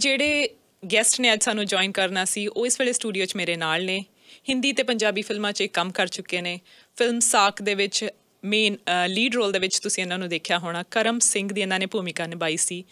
ਜਿਹੜੇ ਗੈਸਟ ਨੇ ਅੱਜ ਸਾਨੂੰ ਜੁਆਇਨ ਕਰਨਾ ਸੀ ਉਹ ਇਸ ਵੇਲੇ ਸਟੂਡੀਓ 'ਚ ਮੇਰੇ ਨਾਲ ਨੇ ਹਿੰਦੀ ਤੇ ਪੰਜਾਬੀ ਫਿਲਮਾਂ 'ਚ ਕੰਮ ਕਰ ਚੁੱਕੇ ਨੇ ਫਿਲਮ ਸਾਕ ਦੇ ਵਿੱਚ ਮੇਨ ਲੀਡ ਰੋਲ ਦੇ ਵਿੱਚ ਤੁਸੀਂ ਇਹਨਾਂ ਨੂੰ ਦੇਖਿਆ ਹੋਣਾ ਕਰਮ ਸਿੰਘ ਦੀ ਇਹਨਾਂ ਨੇ ਭੂਮਿਕਾ ਨਿਭਾਈ ਸੀ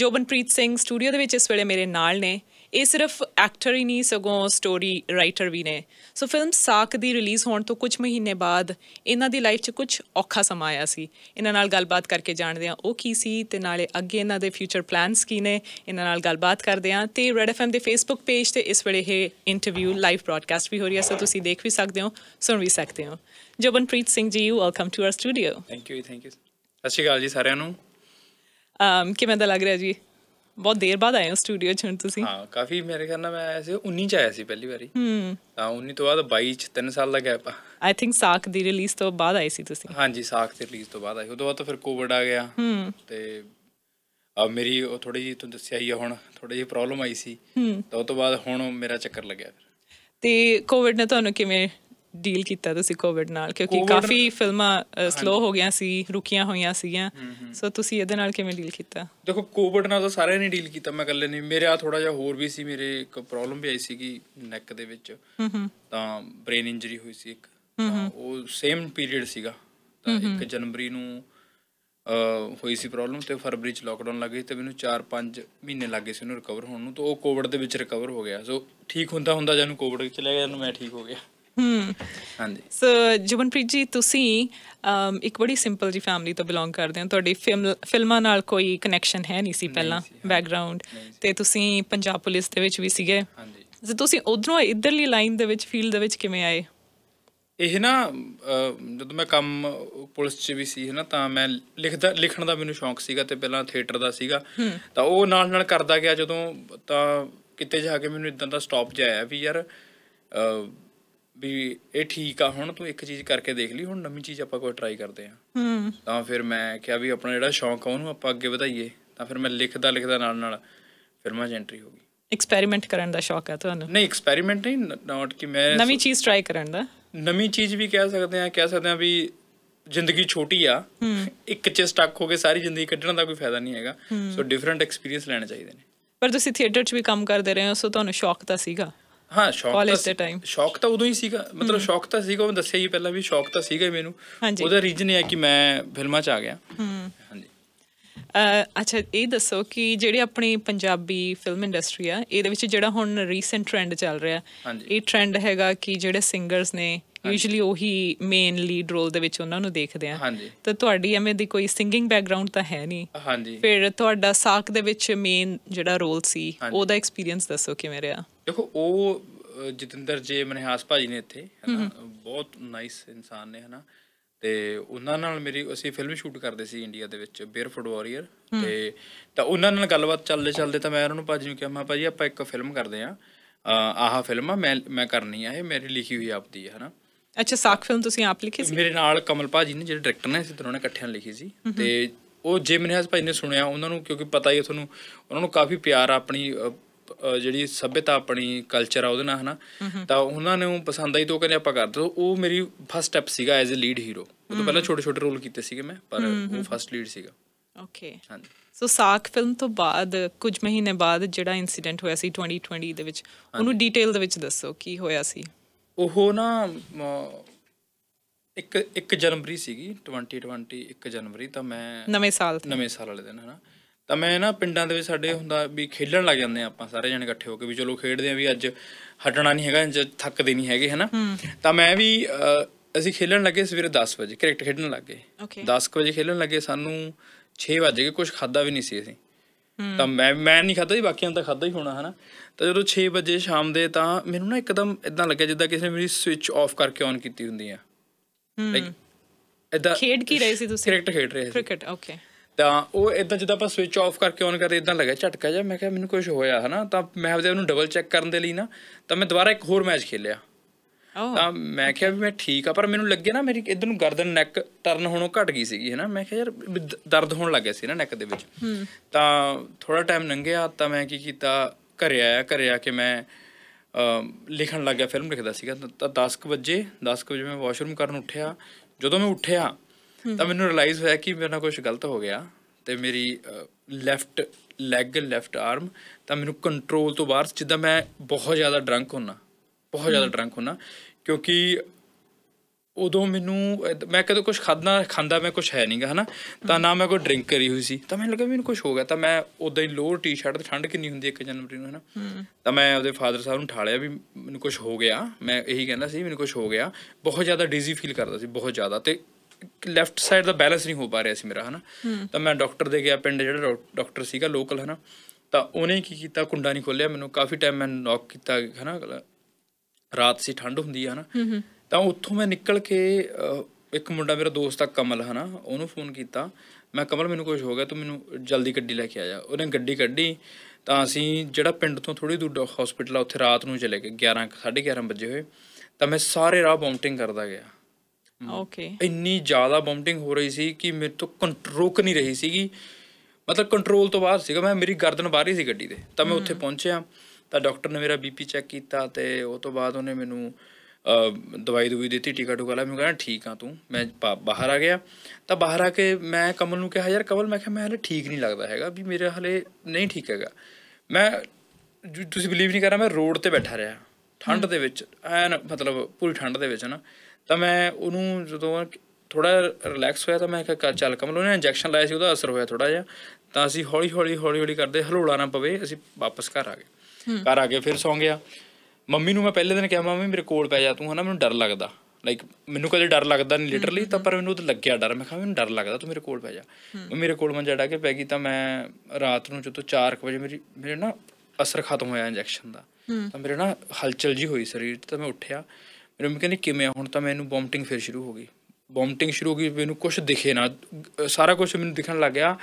ਜੋਬਨਪ੍ਰੀਤ ਸਿੰਘ ਸਟੂਡੀਓ ਦੇ ਵਿੱਚ ਇਸ ਵੇਲੇ ਮੇਰੇ ਨਾਲ ਨੇ ਇਹ ਸਿਰਫ ਐਕਟਰ ਹੀ ਨਹੀਂ ਸਗੋਂ ਸਟੋਰੀ ਰਾਈਟਰ ਵੀ ਨੇ ਸੋ ਫਿਲਮ ਸਾਕ ਦੀ ਰਿਲੀਜ਼ ਹੋਣ ਤੋਂ ਕੁਝ ਮਹੀਨੇ ਬਾਅਦ ਇਹਨਾਂ ਦੀ ਲਾਈਫ 'ਚ ਕੁਝ ਔਖਾ ਸਮਾਂ ਆਇਆ ਸੀ ਇਹਨਾਂ ਨਾਲ ਗੱਲਬਾਤ ਕਰਕੇ ਜਾਣਦੇ ਆ ਉਹ ਕੀ ਸੀ ਤੇ ਨਾਲੇ ਅੱਗੇ ਇਹਨਾਂ ਦੇ ਫਿਊਚਰ ਪਲਾਨਸ ਕੀ ਨੇ ਇਹਨਾਂ ਨਾਲ ਗੱਲਬਾਤ ਕਰਦੇ ਆ ਤੇ ਰੈਡ ਐਫਐਮ ਦੇ ਫੇਸਬੁੱਕ ਪੇਜ ਤੇ ਇਸ ਵੇਲੇ ਇਹ ਇੰਟਰਵਿਊ ਲਾਈਵ ਬ੍ਰਾਡਕਾਸਟ ਵੀ ਹੋ ਰਿਹਾ ਸੋ ਤੁਸੀਂ ਦੇਖ ਵੀ ਸਕਦੇ ਹੋ ਸੁਣ ਵੀ ਸਕਦੇ ਹੋ Jabanpreet Singh ji welcome to R studio thank you thank you Sat Shri ਅਕਾਲ ਜੀ ਸਾਰਿਆਂ ਨੂੰ ਅਮ ਕਿਵੇਂ ਦਾ ਲੱਗ ਰਿਹਾ ਜੀ ਬਹੁਤ ਦੇਰ ਬਾਅਦ ਆਏ ਹੋ ਸਟੂਡੀਓ ਚ ਹੁਣ ਤੁਸੀਂ ਹਾਂ ਕਾਫੀ ਮੇਰੇ ਖਿਆਲ ਨਾਲ ਮੈਂ ਐਸੇ 19 ਚ ਆਇਆ ਸੀ ਪਹਿਲੀ ਵਾਰੀ ਹੂੰ ਤਾਂ 19 ਤੋਂ ਬਾਅਦ 22 ਚ 3 ਸਾਲ ਦਾ ਗੈਪ ਆ ਆਈ ਥਿੰਕ ਸਾਖ ਦੀ ਰਿਲੀਜ਼ ਤੋਂ ਬਾਅਦ ਆਏ ਸੀ ਤੁਸੀਂ ਹਾਂਜੀ ਸਾਖ ਦੀ ਰਿਲੀਜ਼ ਤੋਂ ਬਾਅਦ ਆਏ ਉਦੋਂ ਬਾਅਦ ਤਾਂ ਫਿਰ ਕੋਵਿਡ ਆ ਗਿਆ ਹੂੰ ਤੇ ਆ ਮੇਰੀ ਉਹ ਥੋੜੀ ਜੀ ਤੁਹਾਨੂੰ ਦੱਸਿਆ ਹੀ ਆ ਹੁਣ ਥੋੜੀ ਜੀ ਪ੍ਰੋਬਲਮ ਆਈ ਸੀ ਤਾਂ ਉਸ ਤੋਂ ਬਾਅਦ ਹੁਣ ਮੇਰਾ ਚੱਕਰ ਲੱਗਿਆ ਫਿਰ ਤੇ ਕੋਵਿਡ ਨੇ ਤੁਹਾਨੂੰ ਕਿਵੇਂ ਡੀਲ ਕੀਤਾ ਤੁਸੀਂ ਕੋਵਿਡ ਨਾਲ ਕਿਉਂਕਿ ਕਾਫੀ ਫਿਲਮਾਂ ਸਲੋ ਹੋ ਗਿਆ ਸੀ ਰੁਕੀਆਂ ਹੋਈਆਂ ਸੀਗੀਆਂ ਸੋ ਤੁਸੀਂ ਇਹਦੇ ਨਾਲ ਕਿਵੇਂ ਡੀਲ ਕੀਤਾ ਦੇਖੋ ਕੋਵਿਡ ਨਾਲ ਤਾਂ ਸਾਰਿਆਂ ਨੇ ਡੀਲ ਕੀਤਾ ਮੈਂ ਇਕੱਲੇ ਨਹੀਂ ਮੇਰੇ ਆ ਥੋੜਾ ਜਿਹਾ ਹੋਰ ਵੀ ਸੀ ਮੇਰੇ ਇੱਕ ਪ੍ਰੋਬਲਮ ਵੀ ਆਈ ਸੀਗੀ ਨੈਕ ਦੇ ਵਿੱਚ ਤਾਂ ਬ੍ਰੇਨ ਇੰਜਰੀ ਹੋਈ ਸੀ ਇੱਕ ਉਹ ਸੇਮ ਪੀਰੀਅਡ ਸੀਗਾ ਤਾਂ 1 ਜਨਵਰੀ ਨੂੰ ਹੋਈ ਸੀ ਪ੍ਰੋਬਲਮ ਤੇ ਫਰਵਰੀ ਚ ਲਾਕਡਾਊਨ ਲੱਗੇ ਤੇ ਮੈਨੂੰ 4-5 ਮਹੀਨੇ ਲੱਗੇ ਸੀ ਉਹਨੂੰ ਰਿਕਵਰ ਹੋਣ ਨੂੰ ਤਾਂ ਉਹ ਕੋਵਿਡ ਦੇ ਵਿੱਚ ਰਿਕਵਰ ਹੋ ਗਿਆ ਸੋ ਠੀਕ ਹੁੰਦਾ ਹੁੰਦਾ ਜਾਨੂੰ ਕੋਵਿਡ ਚਲੇ ਗਿਆ ਜਾਨੂੰ ਮੈਂ ਠੀਕ ਹੋ ਗਿਆ ਹਾਂਜੀ ਸੋ ਜਵਨਪ੍ਰੀਤ ਜੀ ਤੁਸੀਂ ਇੱਕ ਬੜੀ ਸਿੰਪਲ ਜੀ ਫੈਮਿਲੀ ਤੋਂ ਬਿਲੋਂਗ ਕਰਦੇ ਹੋ ਤੁਹਾਡੀ ਫਿਲਮਾਂ ਨਾਲ ਕੋਈ ਕਨੈਕਸ਼ਨ ਹੈ ਨਹੀਂ ਸੀ ਪਹਿਲਾਂ ਬੈਕਗ੍ਰਾਉਂਡ ਤੇ ਤੁਸੀਂ ਪੰਜਾਬ ਪੁਲਿਸ ਦੇ ਵਿੱਚ ਵੀ ਸੀਗੇ ਹਾਂਜੀ ਜੇ ਤੁਸੀਂ ਉਧਰੋਂ ਇਧਰਲੀ ਲਾਈਨ ਦੇ ਵਿੱਚ ਫੀਲਡ ਦੇ ਵਿੱਚ ਕਿਵੇਂ ਆਏ ਇਹ ਨਾ ਜਦੋਂ ਮੈਂ ਕੰਮ ਪੁਲਿਸ 'ਚ ਵੀ ਸੀ ਹਨਾ ਤਾਂ ਮੈਂ ਲਿਖਦਾ ਲਿਖਣ ਦਾ ਮੈਨੂੰ ਸ਼ੌਂਕ ਸੀਗਾ ਤੇ ਪਹਿਲਾਂ ਥੀਏਟਰ ਦਾ ਸੀਗਾ ਤਾਂ ਉਹ ਨਾਲ ਨਾਲ ਕਰਦਾ ਗਿਆ ਜਦੋਂ ਤਾਂ ਕਿਤੇ ਜਾ ਕੇ ਮੈਨੂੰ ਇਦਾਂ ਦਾ ਸਟਾਪ ਜਾਇਆ ਵੀ ਯਾਰ ਵੀ ਇਹ ਠੀਕ ਆ ਹੁਣ ਤੂੰ ਇੱਕ ਚੀਜ਼ ਕਰਕੇ ਦੇਖ ਲਈ ਹੁਣ ਨਵੀਂ ਚੀਜ਼ ਆਪਾਂ ਕੋਈ ਟਰਾਈ ਕਰਦੇ ਆ ਹੂੰ ਤਾਂ ਫਿਰ ਮੈਂ ਕਿਹਾ ਵੀ ਆਪਣਾ ਜਿਹੜਾ ਸ਼ੌਂਕ ਆ ਉਹਨੂੰ ਆਪਾਂ ਅੱਗੇ ਵਧਾਈਏ ਤਾਂ ਫਿਰ ਮੈਂ ਲਿਖਦਾ ਲਿਖਦਾ ਨਾਲ ਨਾਲ ਫਿਰ 'ਚ ਐਂਟਰੀ ਹੋ ਗਈ ਐਕਸਪੈਰੀਮੈਂਟ ਕਰਨ ਦਾ ਸ਼ੌਕ ਹੈ ਤੁਹਾਨੂੰ ਨਹੀਂ ਐਕਸਪੈਰੀਮੈਂਟ ਨਹੀਂ ਨਾਟ ਕਿ ਮੈਂ ਨਵੀਂ ਚੀਜ਼ ਟਰਾਈ ਕਰਨ ਦਾ ਨਵੀਂ ਚੀਜ਼ ਵੀ ਕਹਿ ਸਕਦੇ ਆ ਕਹਿ ਸਕਦੇ ਆ ਵੀ ਜ਼ਿੰਦਗੀ ਛੋਟੀ ਆ ਇੱਕ ਚ ਸਟਕ ਹੋ ਕੇ ਸਾਰੀ ਜ਼ਿੰਦਗੀ ਕੱਢਣ ਦਾ ਕੋਈ ਫਾਇਦਾ ਨਹੀਂ ਹੈਗਾ ਸੋ ਡਿਫਰੈਂਟ ਐਕਸਪੀਰੀਅੰਸ ਲੈਣਾ ਚਾਹੀਦੇ ਨੇ ਪਰ ਤੁਸੀਂ ਥੀਏਟਰ 'ਚ ਵੀ ਕੰਮ ਕਰਦੇ ਰਹੇ ਹੋ ਸੋ ਤੁਹਾਨੂੰ ਸ਼ੌਕ ਤਾਂ ਸੀਗਾ ਹਾਂ ਸ਼ੌਕ ਕਾਲਜ ਦੇ ਟਾਈਮ ਸ਼ੌਕ ਤਾਂ ਉਦੋਂ ਹੀ ਸੀਗਾ ਮਤਲਬ ਸ਼ੌਕ ਤਾਂ ਸੀਗਾ ਮੈਂ ਦੱਸਿਆ ਹੀ ਪਹਿਲਾਂ ਵੀ ਸ਼ੌਕ ਤਾਂ ਸੀਗਾ ਮੈਨੂੰ ਉਹਦਾ ਰੀਜ਼ਨ ਇਹ ਹੈ ਕਿ ਮੈਂ ਫਿਲਮਾਂ 'ਚ ਆ ਗਿਆ ਹਾਂਜੀ ਅੱਛਾ ਇਹ ਦੱਸੋ ਕਿ ਜਿਹੜੀ ਆਪਣੀ ਪੰਜਾਬੀ ਫਿਲਮ ਇੰਡਸਟਰੀ ਆ ਇਹਦੇ ਵਿੱਚ ਜਿਹੜਾ ਹੁਣ ਰੀਸੈਂਟ ਟ੍ਰੈਂਡ ਚੱਲ ਰਿਹਾ ਇਹ ਟ੍ਰੈਂਡ ਹੈਗਾ ਕਿ ਜਿਹੜੇ ਸਿੰਗਰਸ ਨੇ ਯੂਜੂਲੀ ਉਹੀ ਮੇਨ ਲੀਡ ਰੋਲ ਦੇ ਵਿੱਚ ਉਹਨਾਂ ਨੂੰ ਦੇਖਦੇ ਆ ਤਾਂ ਤੁਹਾਡੀ ਐਵੇਂ ਦੀ ਕੋਈ ਸਿੰਗਿੰਗ ਬੈਕਗ੍ਰਾਉਂਡ ਤਾਂ ਹੈ ਨਹੀਂ ਹਾਂਜੀ ਫਿਰ ਤੁਹਾਡਾ ਸਾਕ ਦੇ ਵਿੱਚ ਮੇਨ ਜਿਹੜਾ ਰੋਲ ਸੀ ਉਹਦਾ ਐਕਸਪੀਰੀਅੰਸ ਦੱਸੋ ਕਿਵੇਂ ਰਿਹਾ ਦੇਖੋ ਉਹ ਜਤਿੰਦਰ ਜੇ ਮਨਿਹਾਸ ਭਾਜੀ ਨੇ ਇੱਥੇ ਹਨਾ ਬਹੁਤ ਨਾਈਸ ਇਨਸਾਨ ਨੇ ਹਨਾ ਤੇ ਉਹਨਾਂ ਨਾਲ ਮੇਰੀ ਅਸੀਂ ਫਿਲਮ ਸ਼ੂਟ ਕਰਦੇ ਸੀ ਇੰਡੀਆ ਦੇ ਵਿੱਚ ਬੇਅਰਫੁੱਟ ਵਾਰੀਅਰ ਤੇ ਤਾਂ ਉਹਨਾਂ ਨਾਲ ਗੱਲਬਾਤ ਚੱਲਦੇ ਚੱਲਦੇ ਤਾਂ ਮੈਂ ਉਹਨਾਂ ਨੂੰ ਭਾਜੀ ਨੂੰ ਕਿਹਾ ਮੈਂ ਭਾਜੀ ਆਪਾਂ ਇੱਕ ਫਿਲਮ ਕਰਦੇ ਆ ਆਹ ਫਿਲਮ ਆ ਮੈਂ ਮੈਂ ਕਰਨੀ ਆ ਇਹ ਮੇਰੀ ਲਿਖੀ ਹੋਈ ਆਪਦੀ ਹੈ ਹਨਾ ਅੱਛਾ ਸਾਖ ਫਿਲਮ ਤੁਸੀਂ ਆਪ ਲਿਖੀ ਸੀ ਮੇਰੇ ਨਾਲ ਕਮਲ ਭਾਜੀ ਨੇ ਜਿਹੜੇ ਡਾਇਰੈਕਟਰ ਨੇ ਅਸੀਂ ਉਹਨਾਂ ਨੇ ਇਕੱਠਿਆਂ ਲਿਖੀ ਸੀ ਤੇ ਉਹ ਜੇ ਮਨਿਹਾਸ ਭਾਈ ਨੇ ਸੁਣਿਆ ਉਹਨਾਂ ਨੂੰ ਕਿਉਂਕਿ ਪਤਾ ਹੀ ਤੁਹਾਨੂੰ ਉਹਨਾਂ ਨੂੰ ਕਾਫੀ ਪਿਆਰ ਆ ਆਪਣੀ ਜਿਹੜੀ ਸਭਿਅਤਾ ਆਪਣੀ ਕਲਚਰ ਆ ਉਹਦੇ ਨਾਲ ਹਨਾ ਤਾਂ ਉਹਨਾਂ ਨੇ ਉਹ ਪਸੰਦ ਆਈ ਤੋਂ ਕਹਿੰਦੇ ਆਪਾਂ ਕਰਦੇ ਉਹ ਮੇਰੀ ਫਸਟ ਸਟੈਪ ਸੀਗਾ ਐਜ਼ ਅ ਲੀਡ ਹੀਰੋ ਉਹ ਤੋਂ ਪਹਿਲਾਂ ਛੋਟੇ ਛੋਟੇ ਰੋਲ ਕੀਤੇ ਸੀਗੇ ਮੈਂ ਪਰ ਉਹ ਫਸਟ ਲੀਡ ਸੀਗਾ ਓਕੇ ਹਾਂਜੀ ਸੋ ਸਾਖ ਫਿਲਮ ਤੋਂ ਬਾਅਦ ਕੁਝ ਮਹੀਨੇ ਬਾਅਦ ਜਿਹੜਾ ਇਨਸੀਡੈਂਟ ਹੋਇਆ ਸੀ 2020 ਦੇ ਵਿੱਚ ਉਹਨੂੰ ਡੀਟੇਲ ਦੇ ਵਿੱਚ ਦੱਸੋ ਕੀ ਹੋਇਆ ਸੀ ਉਹ ਨਾ ਇੱਕ 1 ਜਨਵਰੀ ਸੀਗੀ 2020 1 ਜਨਵਰੀ ਤਾਂ ਮੈਂ ਨਵੇਂ ਸਾਲ ਨਵੇਂ ਸਾਲ ਵਾਲੇ ਦਿਨ ਹਨਾ ਤਾਂ ਮੈਂ ਨਾ ਪਿੰਡਾਂ ਦੇ ਵਿੱਚ ਸਾਡੇ ਹੁੰਦਾ ਵੀ ਖੇਡਣ ਲੱਗ ਜਾਂਦੇ ਆ ਆਪਾਂ ਸਾਰੇ ਜਣੇ ਇਕੱਠੇ ਹੋ ਕੇ ਵੀ ਚਲੋ ਖੇਡਦੇ ਆ ਵੀ ਅੱਜ ਹਟਣਾ ਨਹੀਂ ਹੈਗਾ ਅੱਜ ਥੱਕਦੇ ਨਹੀਂ ਹੈਗੇ ਹਨਾ ਤਾਂ ਮੈਂ ਵੀ ਅਸੀਂ ਖੇਡਣ ਲੱਗੇ ਸਵੇਰੇ 10 ਵਜੇ ਕ੍ਰਿਕਟ ਖੇਡਣ ਲੱਗੇ 10 ਵਜੇ ਖੇਡਣ ਲੱਗੇ ਸਾਨੂੰ 6 ਵਜੇ ਕੁਝ ਖਾਦਾ ਵੀ ਨਹੀਂ ਸੀ ਅਸੀਂ ਤਾਂ ਮੈਂ ਮੈਂ ਨਹੀਂ ਖਾਦਾ ਜੀ ਬਾਕੀਆਂ ਤਾਂ ਖਾਦਾ ਹੀ ਹੋਣਾ ਹਨਾ ਤਾਂ ਜਦੋਂ 6 ਵਜੇ ਸ਼ਾਮ ਦੇ ਤਾਂ ਮੈਨੂੰ ਨਾ ਇੱਕਦਮ ਇਦਾਂ ਲੱਗਿਆ ਜਿੱਦਾਂ ਕਿਸੇ ਨੇ ਮੇਰੀ ਸਵਿਚ ਆਫ ਕਰਕੇ ਔਨ ਕੀਤੀ ਹੁੰਦੀ ਆ ਲਾਈਕ ਇਦਾਂ ਖੇਡ ਕੀ ਰਹੇ ਸੀ ਤੁਸੀਂ ਕ੍ਰਿਕਟ ਖੇਡ ਰਹੇ ਸੀ ਕ੍ਰਿਕਟ ਓਕੇ ਤਾਂ ਉਹ ਇਦਾਂ ਜਦੋਂ ਆਪਾਂ ਸਵਿਚ ਆਫ ਕਰਕੇ ਔਨ ਕਰਦੇ ਇਦਾਂ ਲੱਗਾ ਝਟਕਾ ਜਿਹਾ ਮੈਂ ਕਿਹਾ ਮੈਨੂੰ ਕੁਝ ਹੋਇਆ ਹਨਾ ਤਾਂ ਮੈਂ ਆਪਦੇ ਉਹਨੂੰ ਡਬਲ ਚੈੱਕ ਕਰਨ ਦੇ ਲਈ ਨਾ ਤਾਂ ਮੈਂ ਦੁਬਾਰਾ ਇੱਕ ਹੋਰ ਮੈਚ ਖੇਲਿਆ ਤਾਂ ਮੈਂ ਕਿਹਾ ਵੀ ਮੈਂ ਠੀਕ ਆ ਪਰ ਮੈਨੂੰ ਲੱਗਿਆ ਨਾ ਮੇਰੀ ਇਧਰ ਨੂੰ ਗਰਦਨ ਨੈਕ ਟਰਨ ਹੋਣੋਂ ਘਟ ਗਈ ਸੀਗੀ ਹੈਨਾ ਮੈਂ ਕਿਹਾ ਯਾਰ ਦਰਦ ਹੋਣ ਲੱਗਿਆ ਸੀ ਨਾ ਨੈਕ ਦੇ ਵਿੱਚ ਤਾਂ ਥੋੜਾ ਟਾਈਮ ਲੰਘਿਆ ਤਾਂ ਮੈਂ ਕੀ ਕੀਤਾ ਘਰੇ ਆਇਆ ਘਰੇ ਆ ਕੇ ਮੈਂ ਲਿਖਣ ਲੱਗ ਗਿਆ ਫਿਲਮ ਲਿਖਦਾ ਸੀਗਾ ਤਾਂ 10:00 ਵਜੇ 10:00 ਵਜੇ ਮੈਂ ਵਾਸ਼ਰੂਮ ਕਰਨ ਉੱਠਿਆ ਜਦੋਂ ਮੈਂ ਉੱਠਿਆ ਤਾਂ ਮੈਨੂੰ ਰਿਅਲਾਈਜ਼ ਹੋਇਆ ਕਿ ਮੇਰੇ ਨਾਲ ਕੁਝ ਗਲਤ ਹੋ ਗਿਆ ਤੇ ਮੇਰੀ ਲੈਫਟ ਲੈਗ ਲੈਫਟ ਆਰਮ ਤਾਂ ਮੈਨੂੰ ਕੰਟਰੋਲ ਤੋਂ ਬਾਹਰ ਜਿੱਦਾਂ ਮੈਂ ਬਹੁਤ ਜ਼ਿਆਦਾ ਡਰੰਕ ਹੁੰਨਾ ਬਹੁਤ ਜ਼ਿਆਦਾ ਡਰੰਕ ਹੁੰਨਾ ਕਿਉਂਕਿ ਉਦੋਂ ਮੈਨੂੰ ਮੈਂ ਕਦੇ ਕੁਝ ਖਾਦਾ ਖਾਂਦਾ ਮੈਂ ਕੁਝ ਹੈ ਨਹੀਂਗਾ ਹਨਾ ਤਾਂ ਨਾ ਮੈਂ ਕੋਈ ਡਰਿੰਕ ਕਰੀ ਹੋਈ ਸੀ ਤਾਂ ਮੈਨੂੰ ਲੱਗਾ ਮੈਨੂੰ ਕੁਝ ਹੋ ਗਿਆ ਤਾਂ ਮੈਂ ਉਦਾਂ ਹੀ ਲੋਅਰ ਟੀ-ਸ਼ਰਟ ਤੇ ਠੰਡ ਕਿੰਨੀ ਹੁੰਦੀ ਹੈ 1 ਜਨਵਰੀ ਨੂੰ ਹਨਾ ਤਾਂ ਮੈਂ ਉਹਦੇ ਫਾਦਰ ਸਾਹਿਬ ਨੂੰ ਠਾਲਿਆ ਵੀ ਮੈਨੂੰ ਕੁਝ ਹੋ ਗਿਆ ਮੈਂ ਇਹੀ ਕਹਿੰਦਾ ਸੀ ਮੈਨੂੰ ਕੁਝ ਹੋ ਗਿਆ ਬਹੁਤ ਜ਼ਿਆਦਾ ਡੀਜ਼ੀ ਫੀਲ ਕਰਦਾ ਸੀ ਬਹੁਤ ਜ਼ਿਆਦਾ ਤੇ ਲੈਫਟ ਸਾਈਡ ਦਾ ਬੈਲੈਂਸ ਨਹੀਂ ਹੋ ਪਾ ਰਿਹਾ ਸੀ ਮੇਰਾ ਹਨਾ ਤਾਂ ਮੈਂ ਡਾਕਟਰ ਦੇ ਗਿਆ ਪਿੰਡ ਜਿਹੜਾ ਡਾਕਟਰ ਸੀਗਾ ਲੋਕਲ ਹਨਾ ਤਾਂ ਉਹਨੇ ਕੀ ਕੀਤਾ ਕੁੰਡਾ ਨਹੀਂ ਖੋਲਿਆ ਮੈਨੂੰ ਕਾਫੀ ਟਾਈਮ ਮੈਂ ਨੌਕ ਕੀਤਾ ਹਨਾ ਰਾਤ ਸੀ ਠੰਡ ਹੁੰਦੀ ਹੈ ਹਨਾ ਤਾਂ ਉੱਥੋਂ ਮੈਂ ਨਿਕਲ ਕੇ ਇੱਕ ਮੁੰਡਾ ਮੇਰਾ ਦੋਸਤ ਆ ਕਮਲ ਹਨਾ ਉਹਨੂੰ ਫੋਨ ਕੀਤਾ ਮੈਂ ਕਮਲ ਮੈਨੂੰ ਕੁਝ ਹੋ ਗਿਆ ਤੂੰ ਮੈਨੂੰ ਜਲਦੀ ਗੱਡੀ ਲੈ ਕੇ ਆ ਜਾ ਉਹਨੇ ਗੱਡੀ ਕੱਢੀ ਤਾਂ ਅਸੀਂ ਜਿਹੜਾ ਪਿੰਡ ਤੋਂ ਥੋੜੀ ਦੂਰ ਹਸਪੀਟਲ ਆ ਉੱਥੇ ਰਾਤ ਨੂੰ ਚਲੇ ਗਏ 11 11:30 ਵਜੇ ਹੋਏ ਤਾਂ ਮੈਂ ਸਾਰੇ ਰਾਹ ਬੌਂਟਿੰਗ ਕਰਦਾ ਗਿਆ ਓਕੇ ਇੰਨੀ ਜ਼ਿਆਦਾ ਵੋਮਟਿੰਗ ਹੋ ਰਹੀ ਸੀ ਕਿ ਮੇਰੇ ਤੋਂ ਕੰਟਰੋਲ ਨਹੀਂ ਰਹੀ ਸੀਗੀ ਮਤਲਬ ਕੰਟਰੋਲ ਤੋਂ ਬਾਹਰ ਸੀਗਾ ਮੈਂ ਮੇਰੀ ਗਰਦਨ ਬਾਹਰ ਹੀ ਸੀ ਗੱਡੀ ਦੇ ਤਾਂ ਮੈਂ ਉੱਥੇ ਪਹੁੰਚਿਆ ਤਾਂ ਡਾਕਟਰ ਨੇ ਮੇਰਾ ਬੀਪੀ ਚੈੱਕ ਕੀਤਾ ਤੇ ਉਹ ਤੋਂ ਬਾਅਦ ਉਹਨੇ ਮੈਨੂੰ ਦਵਾਈ ਦਵਾਈ ਦਿੱਤੀ ਟੀਕਾ ਟੂਕਾ ਲਾ ਮੈਂ ਕਹਿੰਦਾ ਠੀਕ ਆ ਤੂੰ ਮੈਂ ਬਾਹਰ ਆ ਗਿਆ ਤਾਂ ਬਾਹਰ ਆ ਕੇ ਮੈਂ ਕਮਲ ਨੂੰ ਕਿਹਾ ਯਾਰ ਕਮਲ ਮੈਂ ਕਿਹਾ ਮੈਂ ਹਲੇ ਠੀਕ ਨਹੀਂ ਲੱਗਦਾ ਹੈਗਾ ਵੀ ਮੇਰੇ ਹਲੇ ਨਹੀਂ ਠੀਕ ਹੈਗਾ ਮੈਂ ਤੁਸੀਂ ਬਲੀਵ ਨਹੀਂ ਕਰਾਂ ਮੈਂ ਰੋਡ ਤੇ ਬੈਠਾ ਰਿਹਾ ਠੰਡ ਦੇ ਵਿੱਚ ਐਨ ਮਤਲਬ ਪੂਰੀ ਠੰਡ ਦੇ ਵਿੱਚ ਨਾ ਤਾਂ ਮੈਂ ਉਹਨੂੰ ਜਦੋਂ ਥੋੜਾ ਰਿਲੈਕਸ ਹੋਇਆ ਤਾਂ ਮੈਂ ਕਿਹਾ ਕਰ ਚੱਲ ਕਮਲ ਉਹਨੇ ਇੰਜੈਕਸ਼ਨ ਲਾਇਆ ਸੀ ਉਹਦਾ ਅਸਰ ਹੋਇਆ ਥੋੜਾ ਜਿਹਾ ਤਾਂ ਅਸੀਂ ਹੌਲੀ ਹੌਲੀ ਹੌਲੀ ਹੌਲੀ ਕਰਦੇ ਹਲੋਲਾ ਨਾ ਪਵੇ ਅਸੀਂ ਵਾਪਸ ਘਰ ਆ ਗਏ ਘਰ ਆ ਕੇ ਫਿਰ ਸੌਂ ਗਿਆ ਮੰਮੀ ਨੂੰ ਮੈਂ ਪਹਿਲੇ ਦਿਨ ਕਿਹਾ ਮੰਮੀ ਮੇਰੇ ਕੋਲ ਪੈ ਜਾ ਤੂੰ ਹਨਾ ਮੈਨੂੰ ਡਰ ਲੱਗਦਾ ਲਾਈਕ ਮੈਨੂੰ ਕਦੇ ਡਰ ਲੱਗਦਾ ਨਹੀਂ ਲਿਟਰਲੀ ਤਾਂ ਪਰ ਮੈਨੂੰ ਉਹ ਲੱਗਿਆ ਡਰ ਮੈਂ ਕਿਹਾ ਮੈਨੂੰ ਡਰ ਲੱਗਦਾ ਤੂੰ ਮੇਰੇ ਕੋਲ ਪੈ ਜਾ ਮੇਰੇ ਕੋਲ ਮੰਜਾ ਡਾ ਕੇ ਪੈ ਗਈ ਤਾਂ ਮੈਂ ਰਾਤ ਨੂੰ ਜਦੋਂ 4 ਵਜੇ ਮੇਰੀ ਮੇਰੇ ਨਾ ਅਸਰ ਖਤਮ ਹੋਇਆ ਇੰਜੈਕਸ਼ਨ ਦਾ ਤਾਂ ਮੇਰੇ ਨਾ ਹਲਚਲ ਜੀ ਹੋਈ ਸਰੀਰ ਤੇ ਮੈਂ ਉੱਠਿਆ ਮੈਨੂੰ ਕਹਿੰਦੇ ਕਿਵੇਂ ਆ ਹੁਣ ਤਾਂ ਮੈਨੂੰ ਵੋਮਟਿੰਗ ਫਿਰ ਸ਼ੁਰੂ ਹੋ ਗਈ ਵੋਮਟਿੰਗ ਸ਼ੁਰੂ ਹੋ ਗਈ ਮੈਨੂੰ ਕੁਝ ਦਿਖੇ ਨਾ ਸਾਰਾ ਕੁਝ ਮੈਨੂੰ ਦਿਖਣ ਲੱਗ ਗਿਆ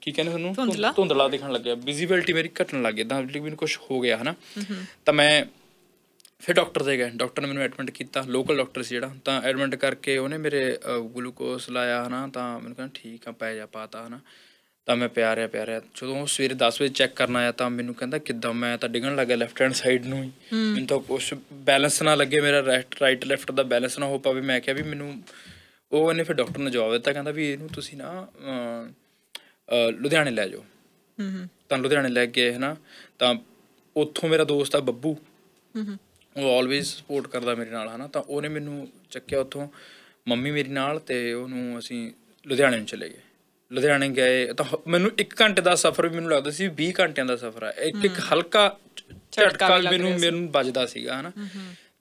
ਕੀ ਕਹਿੰਦੇ ਤੁਹਾਨੂੰ ਧੁੰਦਲਾ ਦਿਖਣ ਲੱਗਿਆ ਵਿਜ਼ਿਬਿਲਟੀ ਮੇਰੀ ਘਟਣ ਲੱਗ ਗਈ ਤਾਂ ਮੈਨੂੰ ਕੁਝ ਹੋ ਗਿਆ ਹਨਾ ਤਾਂ ਮੈਂ ਫਿਰ ਡਾਕਟਰ ਦੇ ਗਏ ਡਾਕਟਰ ਨੇ ਮੈਨੂੰ ਐਡਮਿਟ ਕੀਤਾ ਲੋਕਲ ਡਾਕਟਰ ਸੀ ਜਿਹੜਾ ਤਾਂ ਐਡਮਿਟ ਕਰਕੇ ਉਹਨੇ ਮੇਰੇ ਗਲੂਕੋਸ ਲਾਇਆ ਹਨਾ ਤਾਂ ਮੈਨੂੰ ਕਹਿੰਦਾ ਠੀਕ ਆ ਪੈ ਜਾ ਪਾਤਾ ਹਨਾ ਤਾਂ ਮੈਂ ਪਿਆਰਿਆ ਪਿਆਰਿਆ ਜਦੋਂ ਉਹ ਸਵੇਰੇ 10 ਵਜੇ ਚੈੱਕ ਕਰਨ ਆਇਆ ਤਾਂ ਮੈਨੂੰ ਕਹਿੰਦਾ ਕਿੱਦਾਂ ਮੈਂ ਤਾਂ ਡਿੱਗਣ ਲੱਗਾ ਲੈਫਟ ਹੈਂਡ ਸਾਈਡ ਨੂੰ ਹੀ ਮੈਨੂੰ ਤਾਂ ਕੁਝ ਬੈਲੈਂਸ ਨਾ ਲੱਗੇ ਮੇਰਾ ਰਾਈਟ ਲੈਫਟ ਦਾ ਬੈਲੈਂਸ ਨਾ ਹੋ ਪਾਵੇ ਮੈਂ ਕਿਹਾ ਵੀ ਮੈਨੂੰ ਉਹ ਇਹਨੇ ਫਿਰ ਡਾਕਟਰ ਨੇ ਜਵਾਬ ਦਿੱਤਾ ਕਹਿੰਦਾ ਵੀ ਇਹਨੂੰ ਤੁਸੀਂ ਨਾ ਲੁਧਿਆਣੇ ਲੈ ਜਾਓ ਹੂੰ ਤਾਂ ਲੁਧਿਆਣੇ ਲੈ ਗਏ ਹਨਾ ਤਾਂ ਉੱਥੋਂ ਮੇਰਾ ਦੋਸਤ ਆ ਬੱਬੂ ਹੂੰ ਉਹ ਆਲਵੇਸ ਸਪੋਰਟ ਕਰਦਾ ਮੇਰੇ ਨਾਲ ਹਨਾ ਤਾਂ ਉਹਨੇ ਮੈਨੂੰ ਚੱਕਿਆ ਉੱਥੋਂ ਮੰਮੀ ਮੇਰੀ ਨਾਲ ਤੇ ਉਹਨੂੰ ਅਸੀਂ ਲੁਧਿਆਣੇ ਨੂੰ ਚਲੇ ਗਏ ਲੁਧਿਆਣੇ ਗਏ ਤਾਂ ਮੈਨੂੰ 1 ਘੰਟੇ ਦਾ ਸਫ਼ਰ ਵੀ ਮੈਨੂੰ ਲੱਗਦਾ ਸੀ 20 ਘੰਟਿਆਂ ਦਾ ਸਫ਼ਰ ਆ ਇੱਕ ਇੱਕ ਹਲਕਾ ਝਟਕਾ ਮੈਨੂੰ ਮੈਨੂੰ ਵੱਜਦਾ ਸੀਗਾ ਹਨਾ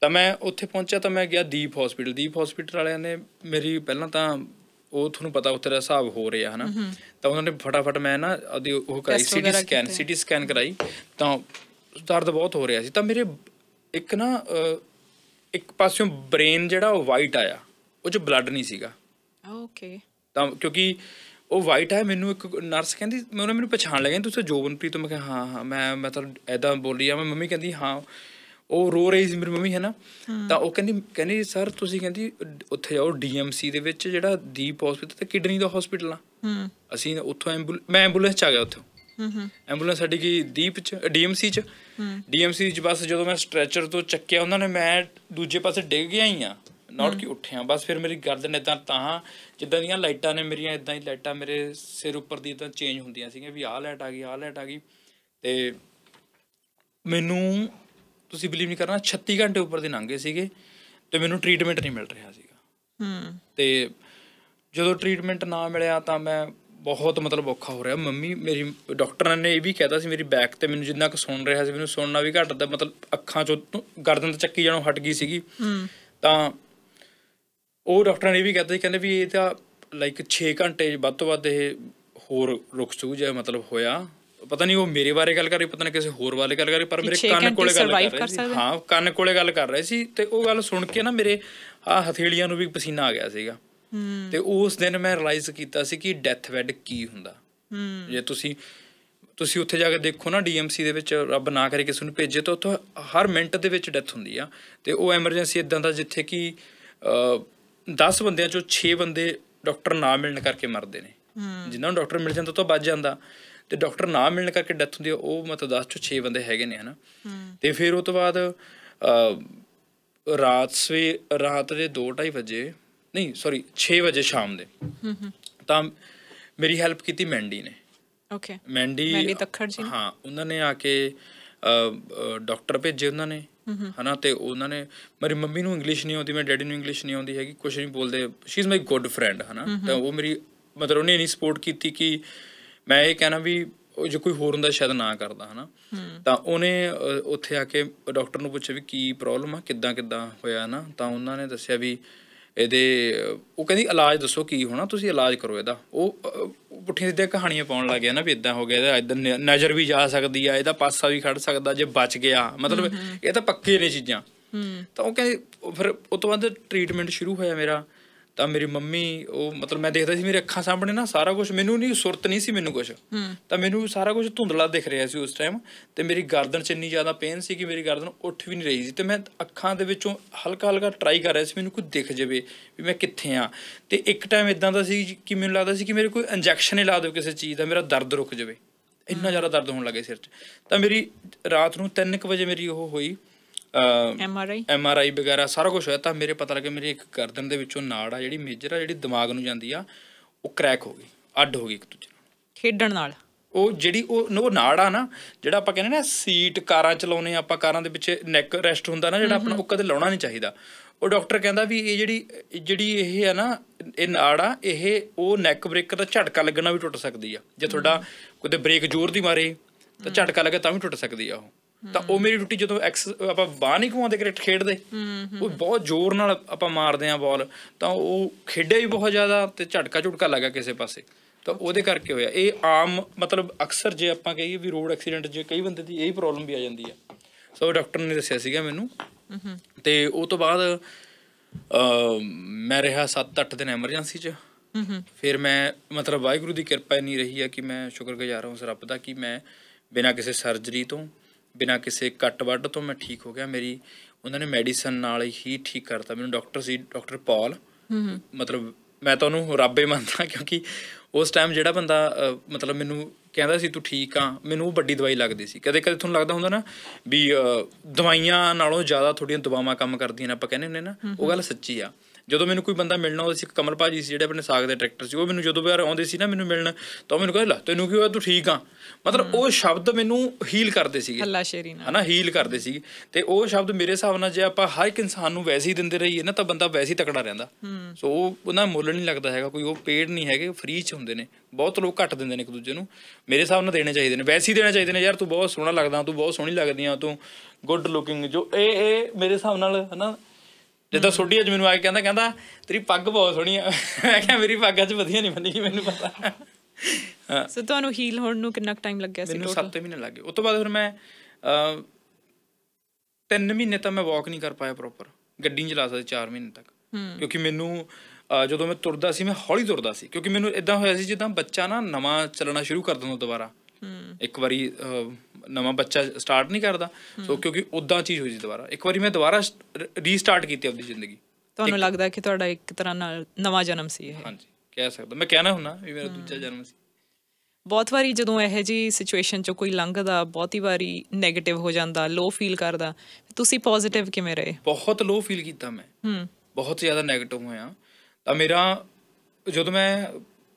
ਤਾਂ ਮੈਂ ਉੱਥੇ ਪਹੁੰਚਿਆ ਤਾਂ ਮੈਂ ਗਿਆ ਦੀਪ ਹਸਪੀਟਲ ਦੀਪ ਹਸਪੀਟਲ ਵਾਲਿਆਂ ਨੇ ਮੇਰੀ ਪਹਿਲਾਂ ਤਾਂ ਉਹ ਤੁਹਾਨੂੰ ਪਤਾ ਉੱਥੇ ਦਾ ਹਿਸਾਬ ਹੋ ਰਿਹਾ ਹਨਾ ਤਾਂ ਉਹਨਾਂ ਨੇ ਫਟਾਫਟ ਮੈਂ ਨਾ ਉਹਦੀ ਉਹ ਕਰਾਈ ਸੀਟੀ ਸਕੈਨ ਸੀਟੀ ਸਕੈਨ ਕਰਾਈ ਤਾਂ ਦਰਦ ਬਹੁਤ ਹੋ ਰਿਹਾ ਸੀ ਤਾਂ ਮੇਰੇ ਇੱਕ ਨਾ ਇੱਕ ਪਾਸਿਓਂ ਬ੍ਰੇਨ ਜਿਹੜਾ ਉਹ ਵਾਈਟ ਆਇਆ ਉਹ ਚ ਬਲੱਡ ਨਹੀਂ ਸੀਗਾ ਓਕੇ ਤਾਂ ਕਿਉਂਕਿ ਉਹ ਵਾਈਟ ਹੈ ਮੈਨੂੰ ਇੱਕ ਨਰਸ ਕਹਿੰਦੀ ਮੈਂ ਉਹਨੇ ਮੈਨੂੰ ਪਛਾਣ ਲਿਆ ਤੂੰ ਤੁਸੀਂ ਜੋਬਨਪ੍ਰੀਤ ਮੈਂ ਕਿਹਾ ਹਾਂ ਹਾਂ ਮੈਂ ਮੈਂ ਤਾਂ ਐਦਾਂ ਬੋਲੀ ਆ ਮੈਂ ਮੰਮੀ ਕਹਿੰਦੀ ਹਾਂ ਉਹ ਰੋ ਰਹੀ ਸੀ ਮੇਰੀ ਮੰਮੀ ਹੈ ਨਾ ਤਾਂ ਉਹ ਕਹਿੰਦੀ ਕਹਿੰਦੀ ਸਰ ਤੁਸੀਂ ਕਹਿੰਦੀ ਉੱਥੇ ਜਾਓ ਡੀਐਮਸੀ ਦੇ ਵਿੱਚ ਜਿਹੜਾ ਦੀਪ ਹਸਪੀਟਲ ਤੇ ਕਿਡਨੀ ਦਾ ਹਸਪੀਟਲ ਆ ਅਸੀਂ ਉੱਥੋਂ ਐਂਬੂਲ ਮੈਂ ਐਂਬੂਲੈਂਸ ਚ ਆ ਗਿਆ ਉੱਥੋਂ ਐਂਬੂਲੈਂਸ ਸਾਡੀ ਕੀ ਦੀਪ ਚ ਡੀਐਮਸੀ ਚ ਡੀਐਮਸੀ ਚ ਬਸ ਜਦੋਂ ਮੈਂ ਸਟ੍ਰੈਚਰ ਤੋਂ ਚੱਕਿਆ ਉਹਨਾਂ ਨੇ ਮੈਂ ਦੂਜੇ ਪਾਸੇ ਡਿੱਗ ਗਿਆ ਹੀ ਆ ਨਾਟ ਕਿ ਉੱਠਿਆ ਬਸ ਫਿਰ ਮੇਰੀ ਗਰਦਨ ਇਦਾਂ ਤਾਂ ਜਿੱਦਾਂ ਦੀਆਂ ਲਾਈਟਾਂ ਨੇ ਮੇਰੀਆਂ ਇਦਾਂ ਹੀ ਲਾਈਟਾਂ ਮੇਰੇ ਸਿਰ ਉੱਪਰ ਦੀ ਇਦਾਂ ਚੇਂਜ ਹੁੰਦੀਆਂ ਸੀਗੇ ਵੀ ਆਹ ਲਾਈਟ ਆ ਗਈ ਆਹ ਲਾਈਟ ਆ ਗਈ ਤੇ ਮੈਨੂੰ ਤੁਸੀਂ ਬਲੀਵ ਨਹੀਂ ਕਰਨਾ 36 ਘੰਟੇ ਉੱਪਰ ਦੇ ਲੰਘੇ ਸੀਗੇ ਤੇ ਮੈਨੂੰ ਟ੍ਰੀਟਮੈਂਟ ਨਹੀਂ ਮਿਲ ਰਿਹਾ ਸੀਗਾ ਹੂੰ ਤੇ ਜਦੋਂ ਟ੍ਰੀਟਮੈਂਟ ਨਾ ਮਿਲਿਆ ਤਾਂ ਮੈਂ ਬਹੁਤ ਮਤਲਬ ਔਖਾ ਹੋ ਰਿਹਾ ਮੰਮੀ ਮੇਰੀ ਡਾਕਟਰਾਂ ਨੇ ਇਹ ਵੀ ਕਹਿਤਾ ਸੀ ਮੇਰੀ ਬੈਕ ਤੇ ਮੈਨੂੰ ਜਿੰਨਾ ਕੁ ਸੁਣ ਰਿਹਾ ਸੀ ਮੈਨੂੰ ਸੁਣਨਾ ਵੀ ਘਟਦਾ ਮਤਲਬ ਅੱਖਾਂ ਚੋਂ ਗਰਦਨ ਤੇ ਚੱਕੀ ਜਾਣੋਂ ਹਟ ਗਈ ਸੀਗੀ ਤਾਂ ਉਹ ਡਾਕਟਰਾਂ ਨੇ ਵੀ ਕਹਿੰਦੇ ਕਹਿੰਦੇ ਵੀ ਇਹ ਤਾਂ ਲਾਈਕ 6 ਘੰਟੇ ਵੱਧ ਤੋਂ ਵੱਧ ਇਹ ਹੋਰ ਰੁਕ ਚੂ ਜਾਂ ਮਤਲਬ ਹੋਇਆ ਪਤਾ ਨਹੀਂ ਉਹ ਮੇਰੇ ਬਾਰੇ ਗੱਲ ਕਰ ਰਹੀ ਪਤਾ ਨਹੀਂ ਕਿਸੇ ਹੋਰ ਵਾਲੇ ਗੱਲ ਕਰ ਰਹੀ ਪਰ ਮੇਰੇ ਕੰਨ ਕੋਲੇ ਗੱਲ ਕਰ ਰਹੀ ਸੀ ਹਾਂ ਕੰਨ ਕੋਲੇ ਗੱਲ ਕਰ ਰਹੀ ਸੀ ਤੇ ਉਹ ਗੱਲ ਸੁਣ ਕੇ ਨਾ ਮੇਰੇ ਆ ਹਥੇਲੀਆਂ ਨੂੰ ਵੀ ਪਸੀਨਾ ਆ ਗਿਆ ਸੀਗਾ ਤੇ ਉਸ ਦਿਨ ਮੈਂ ਰਿਅਲਾਈਜ਼ ਕੀਤਾ ਸੀ ਕਿ ਡੈਥ ਬੈਡ ਕੀ ਹੁੰਦਾ ਜੇ ਤੁਸੀਂ ਤੁਸੀਂ ਉੱਥੇ ਜਾ ਕੇ ਦੇਖੋ ਨਾ ਡੀਐਮਸੀ ਦੇ ਵਿੱਚ ਰੱਬ ਨਾ ਕਰੇ ਕਿਸੇ ਨੂੰ ਭੇਜੇ ਤਾਂ ਉੱਥੇ ਹਰ ਮਿੰਟ ਦੇ ਵਿੱਚ ਡੈਥ ਹੁੰਦੀ ਆ ਤੇ ਉਹ ਐਮਰਜੈਂਸੀ ਇਦਾਂ ਦਾ ਜਿੱਥੇ ਕਿ 10 ਬੰਦਿਆਂ ਚੋਂ 6 ਬੰਦੇ ਡਾਕਟਰ ਨਾ ਮਿਲਣ ਕਰਕੇ ਮਰਦੇ ਨੇ ਜਿਨ੍ਹਾਂ ਨੂੰ ਡਾਕਟਰ ਮਿਲ ਜਾਂਦਾ ਤਾਂ ਬਚ ਜਾਂਦਾ ਤੇ ਡਾਕਟਰ ਨਾ ਮਿਲਣ ਕਰਕੇ ਡੈਥ ਹੁੰਦੀ ਉਹ ਮਤਲਬ 10 ਚੋਂ 6 ਬੰਦੇ ਹੈਗੇ ਨੇ ਹਨਾ ਤੇ ਫਿਰ ਉਸ ਤੋਂ ਬਾਅਦ ਰਾਤ ਸਵੇ ਰਾਤ ਦੇ 2:30 ਵਜੇ ਨਹੀਂ ਸੌਰੀ 6 ਵਜੇ ਸ਼ਾਮ ਦੇ ਤਾਂ ਮੇਰੀ ਹੈਲਪ ਕੀਤੀ ਮੈਂਡੀ ਨੇ ਓਕੇ ਮੈਂਡੀ ਮੈਂਡੀ ਤੱਖਰ ਜੀ ਹਾਂ ਉਹਨਾਂ ਨੇ ਆ ਕੇ ਡਾਕਟਰ ਭੇਜੇ ਉਹਨਾਂ ਨੇ ਹਨਾ ਤੇ ਉਹਨਾਂ ਨੇ ਮੇਰੀ ਮੰਮੀ ਨੂੰ ਇੰਗਲਿਸ਼ ਨਹੀਂ ਆਉਂਦੀ ਮੇਰੇ ਡੈਡੀ ਨੂੰ ਇੰਗਲਿਸ਼ ਨਹੀਂ ਆਉਂਦੀ ਹੈਗੀ ਕੁਝ ਨਹੀਂ ਬੋਲਦੇ she is my good friend ਹਨਾ ਤਾਂ ਉਹ ਮੇਰੀ ਮਤਲਬ ਉਹਨੇ ਇਨੀ ਸਪੋਰਟ ਕੀਤੀ ਕਿ ਮੈਂ ਇਹ ਕਹਿਣਾ ਵੀ ਉਹ ਜੇ ਕੋਈ ਹੋਰ ਹੁੰਦਾ ਸ਼ਾਇਦ ਨਾ ਕਰਦਾ ਹਨਾ ਤਾਂ ਉਹਨੇ ਉੱਥੇ ਆ ਕੇ ਡਾਕਟਰ ਨੂੰ ਪੁੱਛਿਆ ਵੀ ਕੀ ਪ੍ਰੋਬਲਮ ਆ ਕਿੱਦਾਂ ਕਿੱਦਾਂ ਹੋਇਆ ਨਾ ਤਾਂ ਉਹਨਾਂ ਨੇ ਦੱਸਿਆ ਵੀ ਇਹਦੇ ਉਹ ਕਹਿੰਦੀ ਇਲਾਜ ਦੱਸੋ ਕੀ ਹੋਣਾ ਤੁਸੀਂ ਇਲਾਜ ਕਰੋ ਇਹਦਾ ਉਹ ਪੁੱਠੀ ਸਿੱਧੇ ਕਹਾਣੀਆਂ ਪਾਉਣ ਲੱਗ ਗਿਆ ਨਾ ਵੀ ਇਦਾਂ ਹੋ ਗਿਆ ਇਹਦਾ ਇਦਾਂ ਨਜ਼ਰ ਵੀ ਜਾ ਸਕਦੀ ਆ ਇਹਦਾ ਪਾਸਾ ਵੀ ਖੜ ਸਕਦਾ ਜੇ ਬਚ ਗਿਆ ਮਤਲਬ ਇਹ ਤਾਂ ਪੱਕੇ ਨੇ ਚੀਜ਼ਾਂ ਹੂੰ ਤਾਂ ਉਹ ਕਹਿੰਦੀ ਫਿਰ ਉਸ ਤੋਂ ਬਾਅਦ ਟ੍ਰੀਟਮੈਂਟ ਸ਼ੁਰੂ ਹੋਇਆ ਮੇਰਾ ਤਾਂ ਮੇਰੀ ਮੰਮੀ ਉਹ ਮਤਲਬ ਮੈਂ ਦੇਖਦਾ ਸੀ ਮੇਰੇ ਅੱਖਾਂ ਸਾਹਮਣੇ ਨਾ ਸਾਰਾ ਕੁਝ ਮੈਨੂੰ ਨਹੀਂ ਸੁਰਤ ਨਹੀਂ ਸੀ ਮੈਨੂੰ ਕੁਝ ਤਾਂ ਮੈਨੂੰ ਸਾਰਾ ਕੁਝ ਧੁੰਦਲਾ ਦਿਖ ਰਿਹਾ ਸੀ ਉਸ ਟਾਈਮ ਤੇ ਮੇਰੀ ਗਰਦਨ 'ਚ ਇੰਨੀ ਜ਼ਿਆਦਾ ਪੇਨ ਸੀ ਕਿ ਮੇਰੀ ਗਰਦਨ ਉੱਠ ਵੀ ਨਹੀਂ ਰਹੀ ਸੀ ਤੇ ਮੈਂ ਅੱਖਾਂ ਦੇ ਵਿੱਚੋਂ ਹਲਕਾ ਹਲਕਾ ਟਰਾਈ ਕਰ ਰਿਹਾ ਸੀ ਮੈਨੂੰ ਕੁਝ ਦਿਖ ਜਾਵੇ ਵੀ ਮੈਂ ਕਿੱਥੇ ਆ ਤੇ ਇੱਕ ਟਾਈਮ ਇਦਾਂ ਦਾ ਸੀ ਕਿ ਮੈਨੂੰ ਲੱਗਦਾ ਸੀ ਕਿ ਮੇਰੇ ਕੋਈ ਇੰਜੈਕਸ਼ਨ ਹੀ ਲਾ ਦਿਓ ਕਿਸੇ ਚੀਜ਼ ਦਾ ਮੇਰਾ ਦਰਦ ਰੁਕ ਜਾਵੇ ਇੰਨਾ ਜ਼ਿਆਦਾ ਦਰਦ ਹੋਣ ਲੱਗੇ ਸਿਰ 'ਚ ਤਾਂ ਮੇਰੀ ਰਾਤ ਨੂੰ 3:00 ਵਜੇ ਮੇਰੀ ਉਹ ਹੋਈ ਐਮ ਆਰ ਆਈ ਵਗੈਰਾ ਸਾਰਾ ਕੁਝ ਹੋਇਆ ਤਾਂ ਮੇਰੇ ਪਤਾ ਲੱਗਿਆ ਮੇਰੀ ਇੱਕ ਗਰਦਨ ਦੇ ਵਿੱਚੋਂ ਨਾੜ ਆ ਜਿਹੜੀ ਮੇਜਰ ਆ ਜਿਹੜੀ ਦਿਮਾਗ ਨੂੰ ਜਾਂਦੀ ਆ ਉਹ ਕ੍ਰੈਕ ਹੋ ਗਈ ਅੱਡ ਹੋ ਗਈ ਇੱਕ ਦੂਜੇ ਨਾਲ ਖੇਡਣ ਨਾਲ ਉਹ ਜਿਹੜੀ ਉਹ ਉਹ ਨਾੜ ਆ ਨਾ ਜਿਹੜਾ ਆਪਾਂ ਕਹਿੰਦੇ ਨਾ ਸੀਟ ਕਾਰਾਂ ਚਲਾਉਨੇ ਆਪਾਂ ਕਾਰਾਂ ਦੇ ਪਿੱਛੇ ਨੈਕ ਰੈਸਟ ਹੁੰਦਾ ਨਾ ਜਿਹੜਾ ਆਪਣਾ ਉਹ ਕਦੇ ਲਾਉਣਾ ਨਹੀਂ ਚਾਹੀਦਾ ਉਹ ਡਾਕਟਰ ਕਹਿੰਦਾ ਵੀ ਇਹ ਜਿਹੜੀ ਜਿਹੜੀ ਇਹ ਆ ਨਾ ਇਹ ਨਾੜ ਆ ਇਹ ਉਹ ਨੈਕ ਬ੍ਰੇਕਰ ਦਾ ਝਟਕਾ ਲੱਗਣਾ ਵੀ ਟੁੱਟ ਸਕਦੀ ਆ ਜੇ ਤੁਹਾਡਾ ਤੇ ਬ੍ਰੇਕ ਜ਼ੋਰ ਦੀ ਮਾਰੇ ਤਾਂ ਝਟਕਾ ਲੱਗੇ ਤਾਂ ਵੀ ਟੁੱਟ ਸਕਦੀ ਆ ਉਹ ਤਾਂ ਉਹ ਮੇਰੀ ਟੁੱਟੀ ਜਦੋਂ ਐਕਸ ਆਪਾਂ ਬਾਹ ਨਹੀਂ ਘੁਮਾਉਂਦੇ ਕ੍ਰਿਕਟ ਖੇਡਦੇ ਉਹ ਬਹੁਤ ਜ਼ੋਰ ਨਾਲ ਆਪਾਂ ਮਾਰਦੇ ਆ ਬਾਲ ਤਾਂ ਉਹ ਖੇਡੇ ਵੀ ਬਹੁਤ ਜ਼ਿਆਦਾ ਤੇ ਝਟਕਾ ਝੁਟਕਾ ਲੱਗਾ ਕਿਸੇ ਪਾਸੇ ਤਾਂ ਉਹਦੇ ਕਰਕੇ ਹੋਇਆ ਇਹ ਆਮ ਮਤਲਬ ਅਕਸਰ ਜੇ ਆਪਾਂ ਕਹੀਏ ਵੀ ਰੋਡ ਐਕਸੀਡੈਂਟ ਜੇ ਕਈ ਬੰਦੇ ਦੀ ਇਹੀ ਪ੍ਰੋਬਲਮ ਵੀ ਆ ਜਾਂਦੀ ਆ ਸੋ ਡਾਕਟਰ ਨੇ ਦੱਸਿਆ ਸੀਗਾ ਮੈਨੂੰ ਤੇ ਉਹ ਤੋਂ ਬਾਅਦ ਮੈਂ ਰਿਹਾ 7-8 ਦਿਨ ਐਮਰਜੈਂਸੀ 'ਚ ਫਿਰ ਮੈਂ ਮਤਲਬ ਵਾਹਿਗੁਰੂ ਦੀ ਕਿਰਪਾ ਨਹੀਂ ਰਹੀ ਆ ਕਿ ਮੈਂ ਸ਼ੁਕਰਗੁਜ਼ਾਰ ਹਾਂ ਉਸ ਰੱਬ ਦਾ ਕਿ ਮੈਂ ਬਿਨਾਂ ਕਿਸੇ ਸਰਜਰੀ ਤੋਂ ਬਿਨਾ ਕਿਸੇ ਕੱਟ ਵੱਢ ਤੋਂ ਮੈਂ ਠੀਕ ਹੋ ਗਿਆ ਮੇਰੀ ਉਹਨਾਂ ਨੇ ਮੈਡੀਸਨ ਨਾਲ ਹੀ ਠੀਕ ਕਰਤਾ ਮੈਨੂੰ ਡਾਕਟਰ ਸੀ ਡਾਕਟਰ ਹੂੰ ਮਤਲਬ ਮੈਂ ਤਾਂ ਉਹਨੂੰ ਰੱਬ ਹੀ ਮੰਨਦਾ ਕਿਉਂਕਿ ਉਸ ਟਾਈਮ ਜਿਹੜਾ ਬੰਦਾ ਮਤਲਬ ਮੈਨੂੰ ਕਹਿੰਦਾ ਸੀ ਤੂੰ ਠੀਕ ਆ ਮੈਨੂੰ ਉਹ ਵੱਡੀ ਦਵਾਈ ਲੱਗਦੀ ਸੀ ਕਦੇ ਕਦੇ ਤੁਹਾਨੂੰ ਲੱਗਦਾ ਹੁੰਦਾ ਨਾ ਵੀ ਦਵਾਈਆਂ ਨਾਲੋਂ ਜ਼ਿਆਦਾ ਥੋੜੀਆਂ ਦਵਾਵਾਂ ਕੰਮ ਕਰਦੀਆਂ ਨੇ ਆਪਾਂ ਕਹਿੰਦੇ ਹੁੰਨੇ ਨਾ ਉਹ ਗੱਲ ਸੱਚੀ ਆ ਜਦੋਂ ਮੈਨੂੰ ਕੋਈ ਬੰਦਾ ਮਿਲਣਾ ਹੁੰਦਾ ਸੀ ਕਮਲ ਭਾਜੀ ਸੀ ਜਿਹੜੇ ਆਪਣੇ ਸਾਗ ਦੇ ਟਰੈਕਟਰ ਸੀ ਉਹ ਮੈਨੂੰ ਜਦੋਂ ਵਾਰ ਆਉਂਦੇ ਸੀ ਨਾ ਮੈਨੂੰ ਮਿਲਣ ਤਾਂ ਮੈਨੂੰ ਕਹਿੰਦਾ ਲੈ ਤੈਨੂੰ ਕੀ ਹੋਇਆ ਤੂੰ ਠੀਕ ਆ ਮਤਲਬ ਉਹ ਸ਼ਬਦ ਮੈਨੂੰ ਹੀਲ ਕਰਦੇ ਸੀਗੇ ਹੱਲਾ ਸ਼ੇਰੀ ਨਾਲ ਹਨਾ ਹੀਲ ਕਰਦੇ ਸੀਗੇ ਤੇ ਉਹ ਸ਼ਬਦ ਮੇਰੇ ਹਿਸਾਬ ਨਾਲ ਜੇ ਆਪਾਂ ਹਰ ਇੱਕ ਇਨਸਾਨ ਨੂੰ ਵੈਸੇ ਹੀ ਦਿੰਦੇ ਰਹੀਏ ਨਾ ਤਾਂ ਬੰਦਾ ਵੈਸੇ ਹੀ ਤਕੜਾ ਰਹਿੰਦਾ ਸੋ ਉਹ ਉਹਨਾਂ ਮੁੱਲ ਨਹੀਂ ਲੱਗਦਾ ਹੈਗਾ ਕੋਈ ਉਹ ਪੇਡ ਨਹੀਂ ਹੈਗੇ ਫ੍ਰੀ ਚ ਹੁੰਦੇ ਨੇ ਬਹੁਤ ਲੋਕ ਘੱਟ ਦਿੰਦੇ ਨੇ ਇੱਕ ਦੂਜੇ ਨੂੰ ਮੇਰੇ ਹਿਸਾਬ ਨਾਲ ਦੇਣੇ ਚਾਹੀਦੇ ਨੇ ਵੈਸੇ ਹੀ ਦੇਣੇ ਚਾਹੀਦੇ ਨੇ ਯਾਰ ਤੂੰ ਬਹੁਤ ਸੋਹਣਾ ਲੱਗਦਾ ਤੂੰ ਬਹੁਤ ਸੋਹਣੀ ਲੱਗਦੀ ਆ ਤੂੰ ਗੁੱਡ ਲੁਕਿੰਗ ਜੋ ਇਹ ਇਹ ਮੇਰੇ ਹਿਸਾਬ ਨਾਲ ਹਨਾ ਜਦੋਂ ਛੋਟੀ ਅੱਜ ਮੈਨੂੰ ਆ ਕੇ ਕਹਿੰਦਾ ਕਹਿੰਦਾ ਤੇਰੀ ਪੱਗ ਬਹੁਤ ਸੋਹਣੀ ਆ ਮੈਂ ਕਿਹਾ ਮੇਰੀ ਪੱਗ 'ਚ ਵਧੀਆ ਨਹੀਂ ਬੰਨੀ ਮੈਨੂੰ ਪਤਾ ਸੋ ਤੁਹਾਨੂੰ ਹੀਲ ਹੋਣ ਨੂੰ ਕਿੰਨਾ ਟਾਈਮ ਲੱਗਿਆ ਸੀ ਟੋਟਲ ਮੈਨੂੰ 7 ਮਹੀਨੇ ਲੱਗੇ ਉਸ ਤੋਂ ਬਾਅਦ ਫਿਰ ਮੈਂ ਤਿੰਨ ਮਹੀਨੇ ਤਾਂ ਮੈਂ ਵਾਕ ਨਹੀਂ ਕਰ ਪਾਇਆ ਪ੍ਰੋਪਰ ਗੱਡੀ ਨਹੀਂ ਚਲਾ ਸਕਦਾ 4 ਮਹੀਨੇ ਤੱਕ ਕਿਉਂਕਿ ਮੈਨੂੰ ਜਦੋਂ ਮੈਂ ਤੁਰਦਾ ਸੀ ਮੈਂ ਹੌਲੀ ਤੁਰਦਾ ਸੀ ਕਿਉਂਕਿ ਮੈਨੂੰ ਇਦਾਂ ਹੋਇਆ ਸੀ ਜਿੱਦਾਂ ਬੱਚਾ ਨਾ ਨਵਾਂ ਚੱਲਣਾ ਸ਼ੁਰੂ ਕਰ ਦਿੰਦਾ ਦੁਬਾਰਾ ਇੱਕ ਵਾਰੀ ਨਵਾਂ ਬੱਚਾ ਸਟਾਰਟ ਨਹੀਂ ਕਰਦਾ ਸੋ ਕਿਉਂਕਿ ਉਦਾਂ ਚੀਜ਼ ਹੋਈ ਜੀ ਦੁਬਾਰਾ ਇੱਕ ਵਾਰੀ ਮੈਂ ਦੁਬਾਰਾ ਰੀਸਟਾਰਟ ਕੀਤੀ ਆਪਣੀ ਜ਼ਿੰਦਗੀ ਤੁਹਾਨੂੰ ਲੱਗਦਾ ਕਿ ਤੁਹਾਡਾ ਇੱਕ ਤਰ੍ਹਾਂ ਨਾਲ ਨਵਾਂ ਜਨਮ ਸੀ ਇਹ ਹਾਂਜੀ ਕਹਿ ਸਕਦਾ ਮੈਂ ਕਹਿਣਾ ਹੁੰਨਾ ਵੀ ਮੇਰਾ ਦੂਜਾ ਜਨਮ ਸੀ ਬਹੁਤ ਵਾਰੀ ਜਦੋਂ ਇਹ ਜੀ ਸਿਚੁਏਸ਼ਨ ਚ ਕੋਈ ਲੰਘਦਾ ਬਹੁਤੀ ਵਾਰੀ 네ਗੇਟਿਵ ਹੋ ਜਾਂਦਾ ਲੋ ਫੀਲ ਕਰਦਾ ਤੁਸੀਂ ਪੋਜ਼ਿਟਿਵ ਕਿਵੇਂ ਰਹੇ ਬਹੁਤ ਲੋ ਫੀਲ ਕੀਤਾ ਮੈਂ ਹੂੰ ਬਹੁਤ ਜ਼ਿਆਦਾ 네ਗੇਟਿਵ ਹੋਇਆ ਤਾਂ ਮੇਰਾ ਜਦੋਂ ਮੈਂ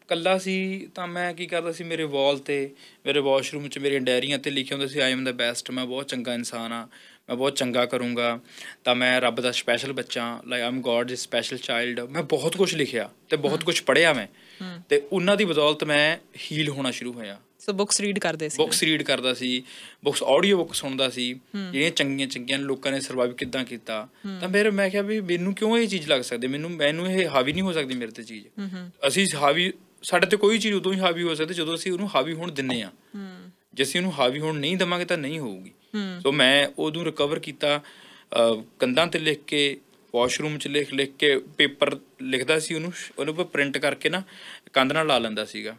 ਕੱਲਾ ਸੀ ਤਾਂ ਮੈਂ ਕੀ ਕਰਦਾ ਸੀ ਮੇਰੇ ਵਾਲ ਤੇ ਮੇਰੇ ਵਾਸ਼ਰੂਮ 'ਚ ਮੇਰੀਆਂ ਡਾਇਰੀਆਂ ਤੇ ਲਿਖਿਆ ਹੁੰਦਾ ਸੀ ਆਈ ਐਮ ਦਾ ਬੈਸਟ ਮੈਂ ਬਹੁਤ ਚੰਗਾ ਇਨਸਾਨ ਆ ਮੈਂ ਬਹੁਤ ਚੰਗਾ ਕਰੂੰਗਾ ਤਾਂ ਮੈਂ ਰੱਬ ਦਾ ਸਪੈਸ਼ਲ ਬੱਚਾ like I'm God is special child ਮੈਂ ਬਹੁਤ ਕੁਝ ਲਿਖਿਆ ਤੇ ਬਹੁਤ ਕੁਝ ਪੜਿਆ ਮੈਂ ਤੇ ਉਹਨਾਂ ਦੀ ਬਦੌਲਤ ਮੈਂ ਹੀਲ ਹੋਣਾ ਸ਼ੁਰੂ ਹੋਇਆ ਸੋ ਬੁక్స్ ਰੀਡ ਕਰਦੇ ਸੀ ਬੁక్స్ ਰੀਡ ਕਰਦਾ ਸੀ ਬੁక్స్ ਆਡੀਓ ਬੁੱਕ ਸੁਣਦਾ ਸੀ ਜਿਹੜੀਆਂ ਚੰਗੀਆਂ ਚੰਗੀਆਂ ਲੋਕਾਂ ਨੇ ਸਰਵਾਈਵ ਕਿੱਦਾਂ ਕੀਤਾ ਤਾਂ ਫਿਰ ਮੈਂ ਕਿਹਾ ਵੀ ਮੈਨੂੰ ਕਿਉਂ ਇਹ ਚੀਜ਼ ਲੱਗ ਸਕਦੀ ਮੈਨੂੰ ਮੈਨੂੰ ਇਹ ਹਾਵੀ ਨਹੀਂ ਹੋ ਸਕਦੀ ਮੇਰੇ ਤੇ ਚੀਜ਼ ਅਸੀਂ ਹਾਵੀ ਸਾਡੇ ਤੇ ਕੋਈ ਚੀਜ਼ ਉਦੋਂ ਹੀ ਹਾਵੀ ਹੋ ਸਕਦੀ ਜਦੋਂ ਅਸੀਂ ਉਹਨੂੰ ਹਾਵੀ ਹੋਣ ਦਿੰਨੇ ਆ ਜੇ ਅਸੀਂ ਉਹਨੂੰ ਹਾਵੀ ਹੋਣ ਨਹੀਂ ਦਵਾਂਗੇ ਤਾਂ ਨਹੀਂ ਹੋਊਗੀ ਸੋ ਮੈਂ ਉਦੋਂ ਰਿਕਵਰ ਕੀਤਾ ਕੰਧਾਂ ਤੇ ਲਿਖ ਕੇ ਵਾਸ਼ਰੂਮ 'ਚ ਲਿਖ ਲਿਖ ਕੇ ਪੇਪਰ ਲਿਖਦਾ ਸੀ ਉਹਨੂੰ ਉਹਨੂੰ ਪਰ ਪ੍ਰਿੰਟ ਕਰਕੇ ਨਾ ਕੰਧ ਨਾਲ ਲਾ ਲੈਂਦਾ ਸੀਗਾ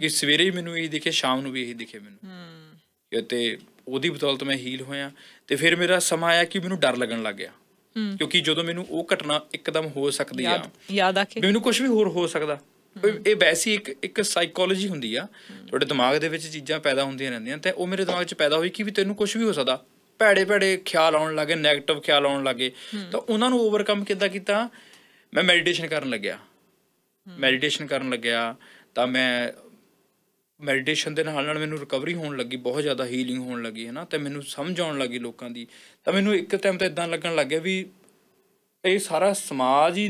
ਕਿ ਸਵੇਰੇ ਹੀ ਮੈਨੂੰ ਇਹ ਦਿਖੇ ਸ਼ਾਮ ਨੂੰ ਵੀ ਇਹ ਦਿਖੇ ਮੈਨੂੰ ਤੇ ਉਹਦੀ ਬਦੌਲਤ ਮੈਂ ਹੀਲ ਹੋਇਆ ਤੇ ਫਿਰ ਮੇਰਾ ਸਮਾਂ ਆਇਆ ਕਿ ਮੈਨੂੰ ਡਰ ਲੱਗਣ ਲੱਗ ਗਿਆ ਕਿਉਂਕਿ ਜਦੋਂ ਮੈਨੂੰ ਉਹ ਘਟਨਾ ਇੱਕਦਮ ਹੋ ਸਕਦੀ ਆ ਯਾਦ ਆ ਕੇ ਮੈਨੂੰ ਕੁਝ ਵੀ ਹੋਰ ਹੋ ਸਕਦਾ ਇਹ ਵੈਸੀ ਇੱਕ ਇੱਕ ਸਾਈਕੋਲੋਜੀ ਹੁੰਦੀ ਆ ਤੁਹਾਡੇ ਦਿਮਾਗ ਦੇ ਵਿੱਚ ਚੀਜ਼ਾਂ ਪੈਦਾ ਹੁੰਦੀਆਂ ਰਹਿੰਦੀਆਂ ਤੇ ਉਹ ਮੇਰੇ ਦਿਮਾਗ 'ਚ ਪੈਦਾ ਹੋਈ ਕਿ ਵੀ ਤੈਨੂੰ ਕੁਝ ਵੀ ਹੋ ਸਕਦਾ ਭੜੇ ਭੜੇ ਖਿਆਲ ਆਉਣ ਲੱਗੇ 네ਗੇਟਿਵ ਖਿਆਲ ਆਉਣ ਲੱਗੇ ਤਾਂ ਉਹਨਾਂ ਨੂੰ ਓਵਰਕਮ ਕਿੱਦਾਂ ਕੀਤਾ ਮੈਂ ਮੈਡੀਟੇਸ਼ਨ ਕਰਨ ਲੱਗਿਆ ਮੈਡੀਟੇਸ਼ਨ ਕਰਨ ਲੱਗਿਆ ਤਾਂ ਮੈਂ ਮੈਡੀਟੇਸ਼ਨ ਦੇ ਨਾਲ ਨਾਲ ਮੈਨੂੰ ਰਿਕਵਰੀ ਹੋਣ ਲੱਗੀ ਬਹੁਤ ਜ਼ਿਆਦਾ ਹੀਲਿੰਗ ਹੋਣ ਲੱਗੀ ਹੈ ਨਾ ਤੇ ਮੈਨੂੰ ਸਮਝ ਆਉਣ ਲੱਗੀ ਲੋਕਾਂ ਦੀ ਤਾਂ ਮੈਨੂੰ ਇੱਕ ਟਾਈਮ ਤੇ ਇਦਾਂ ਲੱਗਣ ਲੱਗਿਆ ਵੀ ਇਹ ਸਾਰਾ ਸਮਾਜ ਹੀ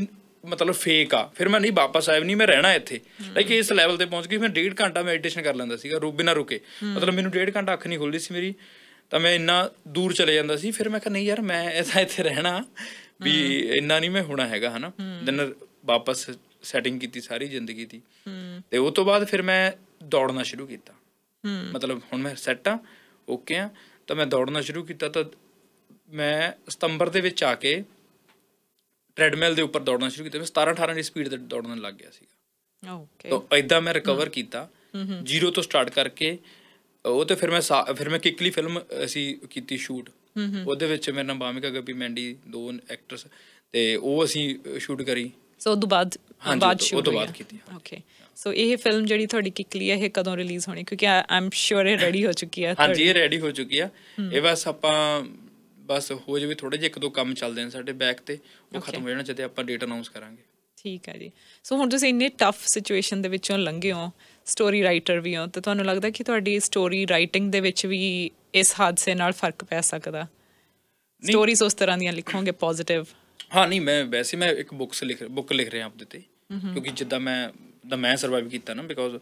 ਮਤਲਬ ਫੇਕ ਆ ਫਿਰ ਮੈਂ ਨਹੀਂ ਵਾਪਸ ਆਇਆ ਨਹੀਂ ਮੈਂ ਰਹਿਣਾ ਇੱਥੇ ਲਾਈਕ ਇਸ ਲੈਵਲ ਤੇ ਪਹੁੰਚ ਗਈ ਮੈਂ ਡੇਢ ਘੰਟਾ ਮੈਡੀਟੇਸ਼ਨ ਕਰ ਲੈਂਦਾ ਸੀਗਾ ਰੁਕ ਬਿਨਾ ਰੁਕੇ ਮਤਲਬ ਮੈਨੂੰ ਡੇਢ ਘੰਟਾ ਅੱਖ ਨਹੀਂ ਖੁੱਲਦੀ ਸੀ ਮੇਰੀ ਤਾਂ ਮੈਂ ਇੰਨਾ ਦੂਰ ਚਲੇ ਜਾਂਦਾ ਸੀ ਫਿਰ ਮੈਂ ਕਿਹਾ ਨਹੀਂ ਯਾਰ ਮੈਂ ਐਸਾ ਇੱਥੇ ਰਹਿਣਾ ਵੀ ਇੰਨਾ ਨਹੀਂ ਮੈਂ ਹੋਣਾ ਹੈਗਾ ਹਨਾ ਦਿਨ ਵਾਪਸ ਸੈਟਿੰਗ ਕੀਤੀ ਸਾਰੀ ਜ਼ਿੰਦਗੀ ਦੀ ਤੇ ਉਸ ਤੋਂ ਬਾਅਦ ਫਿਰ ਮੈਂ ਦੌੜਨਾ ਸ਼ੁਰੂ ਕੀਤਾ ਮਤਲਬ ਹੁਣ ਮੈਂ ਸੈਟ ਆ ਓਕੇ ਆ ਤਾਂ ਮੈਂ ਦੌੜਨਾ ਸ਼ੁਰੂ ਕੀਤਾ ਤਾਂ ਮੈਂ ਸਤੰਬਰ ਦੇ ਵਿੱਚ ਆ ਕੇ ਟ੍ਰੈਡਮਿਲ ਦੇ ਉੱਪਰ ਦੌੜਨਾ ਸ਼ੁਰੂ ਕੀਤਾ ਮੈਂ 17 18 ਦੀ ਸਪੀਡ ਤੇ ਦੌੜਨ ਲੱਗ ਗਿਆ ਸੀਗਾ ਓਕੇ ਤਾਂ ਐਦਾਂ ਮੈਂ ਰਿਕਵਰ ਕੀਤਾ ਜ਼ੀਰੋ ਤੋਂ ਸਟਾਰਟ ਕਰਕੇ ਉਹ ਤੇ ਫਿਰ ਮੈਂ ਫਿਰ ਮੈਂ ਕਿਕਲੀ ਫਿਲਮ ਅਸੀਂ ਕੀਤੀ ਸ਼ੂਟ ਉਹਦੇ ਵਿੱਚ ਮੇਰੇ ਨਾਲ ਬਾਮਿਕਾ ਗੱਪੀ ਮੈਂਡੀ ਦੋ ਐਕਟਰਸ ਤੇ ਉਹ ਅਸੀਂ ਸ਼ੂਟ ਕਰੀ ਸੋ ਉਦੋਂ ਬਾਅਦ ਬਾਅਦ ਸ਼ੂਟ ਉਹ ਤੋਂ ਬਾਅਦ ਕੀਤੀ ਓਕੇ ਸੋ ਇਹ ਫਿਲਮ ਜਿਹੜੀ ਤੁਹਾਡੀ ਕਿਕਲੀ ਹੈ ਇਹ ਕਦੋਂ ਰਿਲੀਜ਼ ਹੋਣੀ ਕਿਉਂਕਿ ਆਮ ਸ਼ੋਰ ਇਹ ਰੈਡੀ ਹੋ ਚੁੱਕੀ ਹੈ ਹਾਂਜੀ ਇਹ ਰੈਡੀ ਹੋ ਚੁੱਕੀ ਆ ਇਹ ਬਸ ਆਪਾਂ ਬਸ ਹੋ ਜਵੇ ਥੋੜੇ ਜਿਹਾ ਇੱਕ ਦੋ ਕੰਮ ਚੱਲਦੇ ਨੇ ਸਾਡੇ ਬੈਕ ਤੇ ਉਹ ਖਤਮ ਹੋ ਜਾਣਾ ਜਦ ਆਪਾਂ ਡੇਟ ਅਨਾਉਂਸ ਕਰਾਂਗੇ ਠੀਕ ਹੈ ਜੀ ਸੋ ਹੁਣ ਤੁਸੀਂ ਇੰਨੇ ਟਫ ਸਿਚੁਏਸ਼ਨ ਦੇ ਵਿੱਚੋਂ ਲੰਘੇ ਹੋ ਸਟੋਰੀ ਰਾਈਟਰ ਵੀ ਹੋ ਤਾਂ ਤੁਹਾਨੂੰ ਲੱਗਦਾ ਕਿ ਤੁਹਾਡੀ ਸਟੋਰੀ ਰਾਈਟਿੰਗ ਦੇ ਵਿੱਚ ਵੀ ਇਸ ਹਾਦਸੇ ਨਾਲ ਫਰਕ ਪੈ ਸਕਦਾ ਸਟੋਰੀਜ਼ ਉਸ ਤਰ੍ਹਾਂ ਦੀਆਂ ਲਿਖੋਗੇ ਪੋਜ਼ਿਟਿਵ ਹਾਂ ਨਹੀਂ ਮੈਂ ਵੈਸੇ ਮੈਂ ਇੱਕ ਬੁੱਕਸ ਲਿਖ ਬੁੱਕ ਲਿਖ ਰਿਹਾ ਆਪਦੇ ਤੇ ਕਿਉਂਕਿ ਜਿੱਦਾਂ ਮੈਂ ਦਾ ਮੈਂ ਸਰਵਾਈਵ ਕੀਤਾ ਨਾ ਬਿਕੋਜ਼